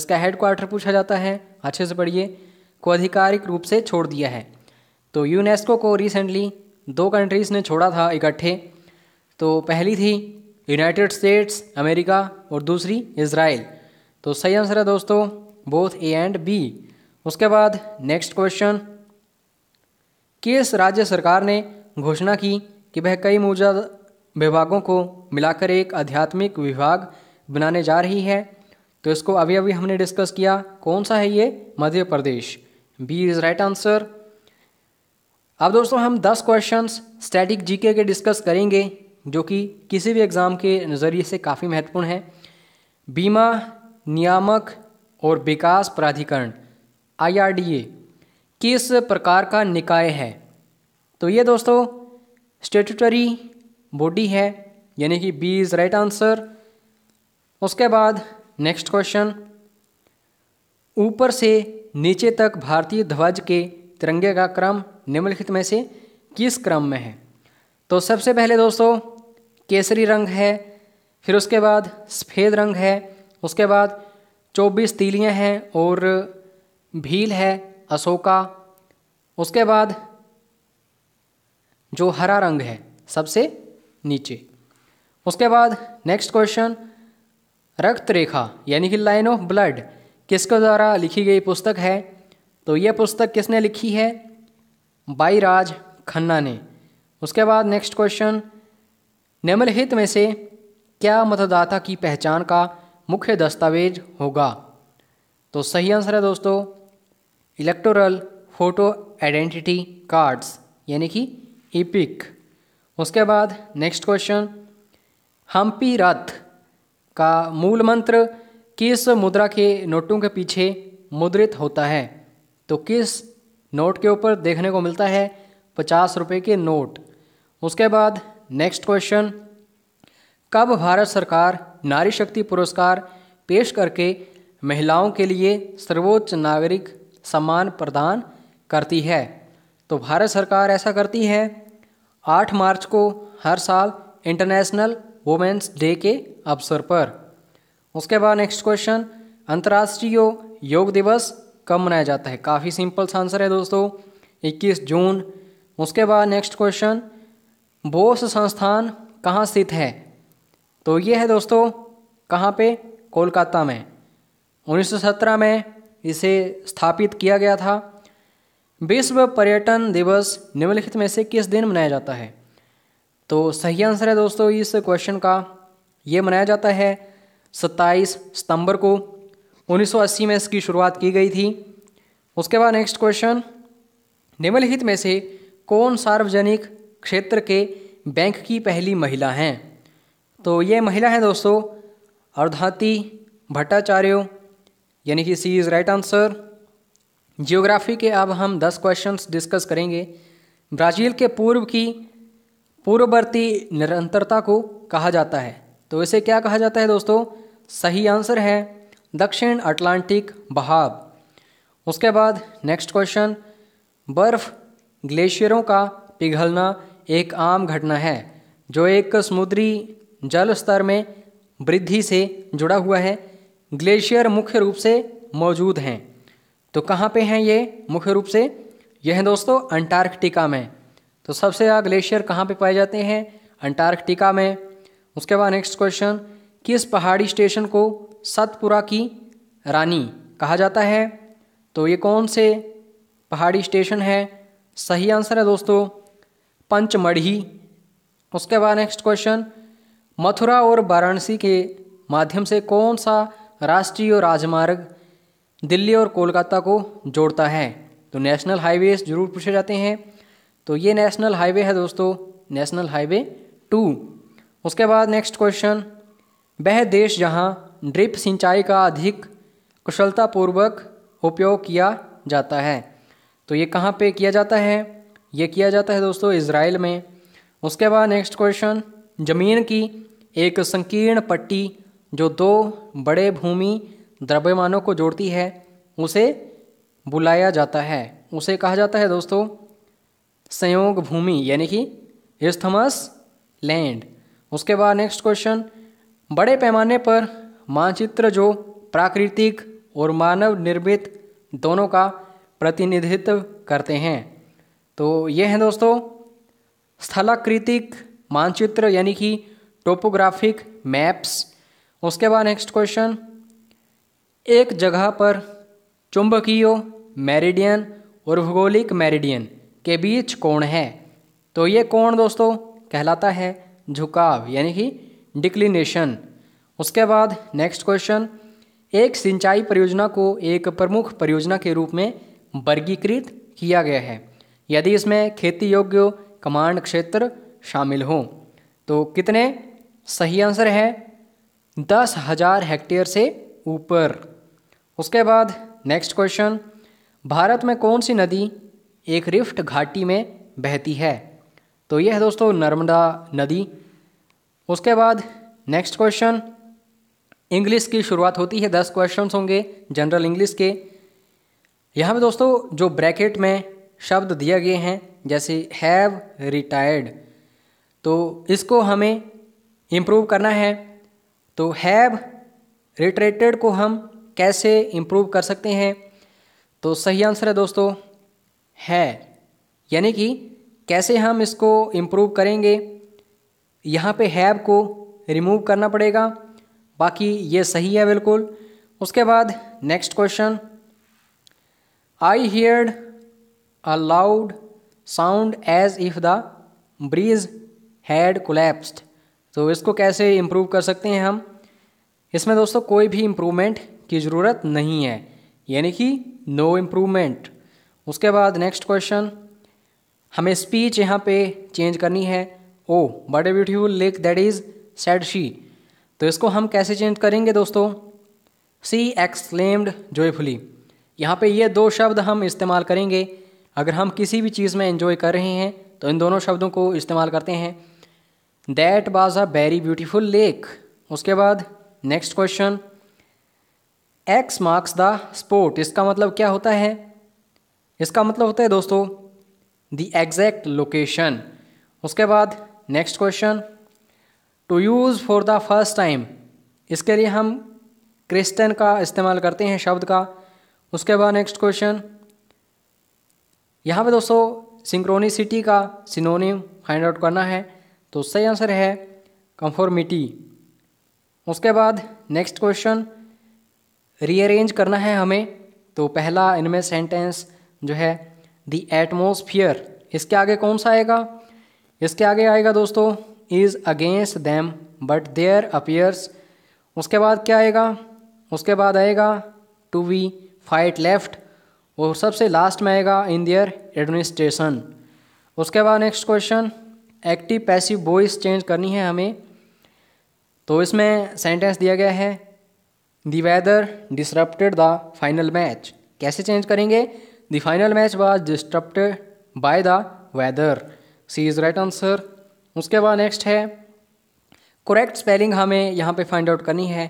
इसका हेडक्वार्टर पूछा जाता है अच्छे से पढ़िए को आधिकारिक रूप से छोड़ दिया है तो यूनेस्को को रिसेंटली दो कंट्रीज़ ने छोड़ा था इकट्ठे तो पहली थी यूनाइटेड स्टेट्स अमेरिका और दूसरी इसराइल तो सही आंसर है दोस्तों बोथ ए एंड बी उसके बाद नेक्स्ट क्वेश्चन किस राज्य सरकार ने घोषणा की कि वह कई मूर्जा विभागों को मिलाकर एक आध्यात्मिक विभाग बनाने जा रही है तो इसको अभी अभी हमने डिस्कस किया कौन सा है ये Madhya Pradesh B is right answer अब दोस्तों हम 10 क्वेश्चंस स्टैटिक जीके के डिस्कस करेंगे जो कि किसी भी एग्ज़ाम के नज़रिए से काफ़ी महत्वपूर्ण है बीमा नियामक और विकास प्राधिकरण आई किस प्रकार का निकाय है तो ये दोस्तों स्टेटूटरी बॉडी है यानी कि बी इज़ राइट आंसर उसके बाद नेक्स्ट क्वेश्चन ऊपर से नीचे तक भारतीय ध्वज के तिरंगे का क्रम निम्नलिखित में से किस क्रम में है तो सबसे पहले दोस्तों केसरी रंग है फिर उसके बाद सफ़ेद रंग है उसके बाद चौबीस तीलियाँ हैं और भील है अशोका उसके बाद जो हरा रंग है सबसे नीचे उसके बाद नेक्स्ट क्वेश्चन रक्त रेखा यानी कि लाइन ऑफ ब्लड किसके द्वारा लिखी गई पुस्तक है तो यह पुस्तक किसने लिखी है बाईराज खन्ना ने उसके बाद नेक्स्ट क्वेश्चन निम्नलिखित में से क्या मतदाता की पहचान का मुख्य दस्तावेज होगा तो सही आंसर है दोस्तों इलेक्टोरल फोटो आइडेंटिटी कार्ड्स यानी कि ईपिक e उसके बाद नेक्स्ट क्वेश्चन हम्पी रथ का मूल मंत्र किस मुद्रा के नोटों के पीछे मुद्रित होता है तो किस नोट के ऊपर देखने को मिलता है पचास रुपये के नोट उसके बाद नेक्स्ट क्वेश्चन कब भारत सरकार नारी शक्ति पुरस्कार पेश करके महिलाओं के लिए सर्वोच्च नागरिक सम्मान प्रदान करती है तो भारत सरकार ऐसा करती है आठ मार्च को हर साल इंटरनेशनल वुमेंस डे के अवसर पर उसके बाद नेक्स्ट क्वेश्चन अंतर्राष्ट्रीय योग दिवस कब मनाया जाता है काफ़ी सिंपल सा आंसर है दोस्तों 21 जून उसके बाद नेक्स्ट क्वेश्चन बोस संस्थान कहाँ स्थित है तो ये है दोस्तों कहाँ पे कोलकाता में 1917 में इसे स्थापित किया गया था विश्व पर्यटन दिवस निम्नलिखित में से किस दिन मनाया जाता है तो सही आंसर है दोस्तों इस क्वेश्चन का ये मनाया जाता है 27 सितंबर को 1980 में इसकी शुरुआत की गई थी उसके बाद नेक्स्ट क्वेश्चन निम्नलिखित में से कौन सार्वजनिक क्षेत्र के बैंक की पहली महिला हैं तो ये महिला हैं दोस्तों अर्धाती भट्टाचार्य यानी कि C is right answer geography के अब हम दस क्वेश्चंस डिस्कस करेंगे ब्राज़ील के पूर्व की पूर्ववर्ती निरंतरता को कहा जाता है तो इसे क्या कहा जाता है दोस्तों सही आंसर है दक्षिण अटलांटिक बहाव उसके बाद नेक्स्ट क्वेश्चन बर्फ़ ग्लेशियरों का पिघलना एक आम घटना है जो एक समुद्री जल स्तर में वृद्धि से जुड़ा हुआ है ग्लेशियर मुख्य रूप से मौजूद हैं तो कहाँ पे हैं ये मुख्य रूप से यह हैं दोस्तों अंटार्कटिका में तो सबसे ज़्यादा ग्लेशियर कहाँ पे पाए जाते हैं अंटार्कटिका में उसके बाद नेक्स्ट क्वेश्चन किस पहाड़ी स्टेशन को सतपुरा की रानी कहा जाता है तो ये कौन से पहाड़ी स्टेशन है सही आंसर है दोस्तों पंचमढ़ी उसके बाद नेक्स्ट क्वेश्चन मथुरा और वाराणसी के माध्यम से कौन सा राष्ट्रीय राजमार्ग दिल्ली और कोलकाता को जोड़ता है तो नेशनल हाईवे जरूर पूछे जाते हैं तो ये नेशनल हाईवे है दोस्तों नेशनल हाईवे टू उसके बाद नेक्स्ट क्वेश्चन वह देश जहाँ ड्रिप सिंचाई का अधिक कुशलतापूर्वक उपयोग किया जाता है तो ये कहाँ पे किया जाता है ये किया जाता है दोस्तों इसराइल में उसके बाद नेक्स्ट क्वेश्चन जमीन की एक संकीर्ण पट्टी जो दो बड़े भूमि द्रव्यमानों को जोड़ती है उसे बुलाया जाता है उसे कहा जाता है दोस्तों संयोग भूमि यानी कि इस्थमस लैंड उसके बाद नेक्स्ट क्वेश्चन बड़े पैमाने पर मानचित्र जो प्राकृतिक और मानव निर्मित दोनों का प्रतिनिधित्व करते हैं तो ये हैं दोस्तों स्थलाकृतिक मानचित्र यानी कि टोपोग्राफिक मैप्स उसके बाद नेक्स्ट क्वेश्चन एक जगह पर चुंबकीय मेरिडियन और भूगोलिक मेरिडियन के बीच कोण है तो ये कोण दोस्तों कहलाता है झुकाव यानी कि डिक्लिनेशन उसके बाद नेक्स्ट क्वेश्चन एक सिंचाई परियोजना को एक प्रमुख परियोजना के रूप में वर्गीकृत किया गया है यदि इसमें खेती योग्य कमांड क्षेत्र शामिल हों तो कितने सही आंसर है दस हजार हेक्टेयर से ऊपर उसके बाद नेक्स्ट क्वेश्चन भारत में कौन सी नदी एक रिफ्ट घाटी में बहती है तो यह है दोस्तों नर्मदा नदी उसके बाद नेक्स्ट क्वेश्चन इंग्लिश की शुरुआत होती है दस क्वेश्चन होंगे जनरल इंग्लिश के यहाँ पे दोस्तों जो ब्रैकेट में शब्द दिए गए हैं जैसे हैव रिटायर्ड तो इसको हमें इम्प्रूव करना है तो हैव रिटरेटेड को हम कैसे इम्प्रूव कर सकते हैं तो सही आंसर है दोस्तों है यानी कि कैसे हम इसको इम्प्रूव करेंगे यहाँ पे हैव को रिमूव करना पड़ेगा बाकी ये सही है बिल्कुल उसके बाद next question I heard a loud sound as if the breeze had collapsed तो इसको कैसे इम्प्रूव कर सकते हैं हम इसमें दोस्तों कोई भी इम्प्रूवमेंट की ज़रूरत नहीं है यानी कि नो इम्प्रूवमेंट उसके बाद नेक्स्ट क्वेश्चन हमें स्पीच यहाँ पे चेंज करनी है ओ बडे beautiful lake that is said she तो इसको हम कैसे चेंज करेंगे दोस्तों सी एक्सक्लेम्ड जॉयफुली यहाँ पे ये दो शब्द हम इस्तेमाल करेंगे अगर हम किसी भी चीज़ में इन्जॉय कर रहे हैं तो इन दोनों शब्दों को इस्तेमाल करते हैं that was a very beautiful lake उसके बाद next question X marks the spot इसका मतलब क्या होता है इसका मतलब होता है दोस्तों द एग्जैक्ट लोकेशन उसके बाद next question to use for the first time इसके लिए हम क्रिस्टन का इस्तेमाल करते हैं शब्द का उसके बाद नेक्स्ट क्वेश्चन यहाँ पे दोस्तों सिंक्रोनिसिटी का सिनोनिम फाइंड आउट करना है तो सही आंसर है कंफॉर्मिटी उसके बाद नेक्स्ट क्वेश्चन रीअरेंज करना है हमें तो पहला इनमें सेंटेंस जो है द एटमोसफियर इसके आगे कौन सा आएगा इसके आगे आएगा दोस्तों is against them but there appears उसके बाद क्या आएगा उसके बाद आएगा टू वी फाइट लेफ्ट और सबसे लास्ट में आएगा इन दियर एडमिनिस्ट्रेशन उसके बाद next question active passive voice change करनी है हमें तो इसमें सेंटेंस दिया गया है the weather disrupted the final match कैसे चेंज करेंगे the final match was disrupted by the weather C is right answer उसके बाद नेक्स्ट है करेक्ट स्पेलिंग हमें यहाँ पे फाइंड आउट करनी है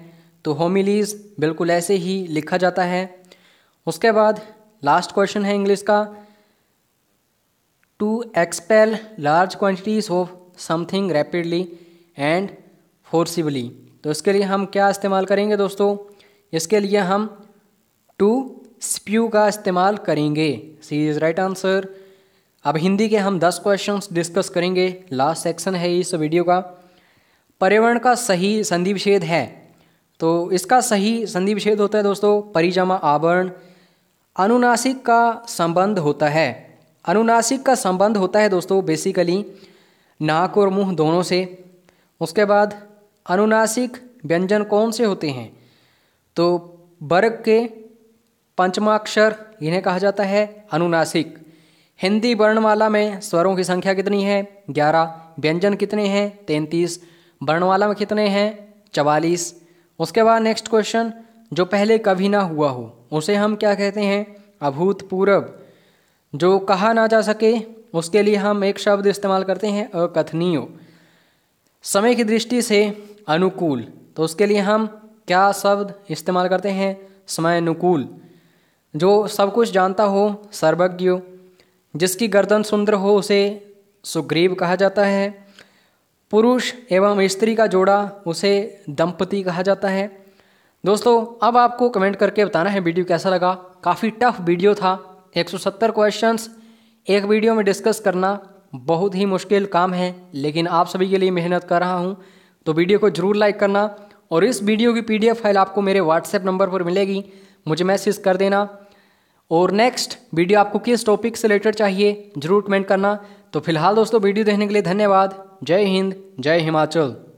तो होमिलीज बिल्कुल ऐसे ही लिखा जाता है उसके बाद लास्ट क्वेश्चन है इंग्लिश का to expel large quantities of something rapidly and forcibly तो इसके लिए हम क्या इस्तेमाल करेंगे दोस्तों इसके लिए हम टू स्प्यू का इस्तेमाल करेंगे सी इज़ राइट आंसर अब हिंदी के हम दस क्वेश्चन डिस्कस करेंगे लास्ट सेक्शन है इस वीडियो का पर्यावरण का सही संधि विच्छेद है तो इसका सही संधि विच्छेद होता है दोस्तों परिजमा आवरण अनुनासिक का संबंध होता है अनुनासिक का संबंध होता है दोस्तों बेसिकली नाक और मुंह दोनों से उसके बाद अनुनासिक व्यंजन कौन से होते हैं तो वर्ग के पंचमाक्षर इन्हें कहा जाता है अनुनासिक हिंदी वर्णमाला में स्वरों की संख्या कितनी है ग्यारह व्यंजन कितने हैं तैंतीस वर्णमाला में कितने हैं चवालीस उसके बाद नेक्स्ट क्वेश्चन जो पहले कभी ना हुआ हो उसे हम क्या कहते हैं अभूतपूर्व जो कहा ना जा सके उसके लिए हम एक शब्द इस्तेमाल करते हैं अकथनीय समय की दृष्टि से अनुकूल तो उसके लिए हम क्या शब्द इस्तेमाल करते हैं समय अनुकूल जो सब कुछ जानता हो सर्वज्ञ जिसकी गर्दन सुंदर हो उसे सुग्रीव कहा जाता है पुरुष एवं स्त्री का जोड़ा उसे दंपति कहा जाता है दोस्तों अब आपको कमेंट करके बताना है वीडियो कैसा लगा काफ़ी टफ वीडियो था 170 क्वेश्चंस एक वीडियो में डिस्कस करना बहुत ही मुश्किल काम है लेकिन आप सभी के लिए मेहनत कर रहा हूँ तो वीडियो को ज़रूर लाइक करना और इस वीडियो की पीडीएफ फाइल आपको मेरे व्हाट्सएप नंबर पर मिलेगी मुझे मैसेज कर देना और नेक्स्ट वीडियो आपको किस टॉपिक से रिलेटेड चाहिए जरूर कमेंट करना तो फिलहाल दोस्तों वीडियो देखने के लिए धन्यवाद जय हिंद जय हिमाचल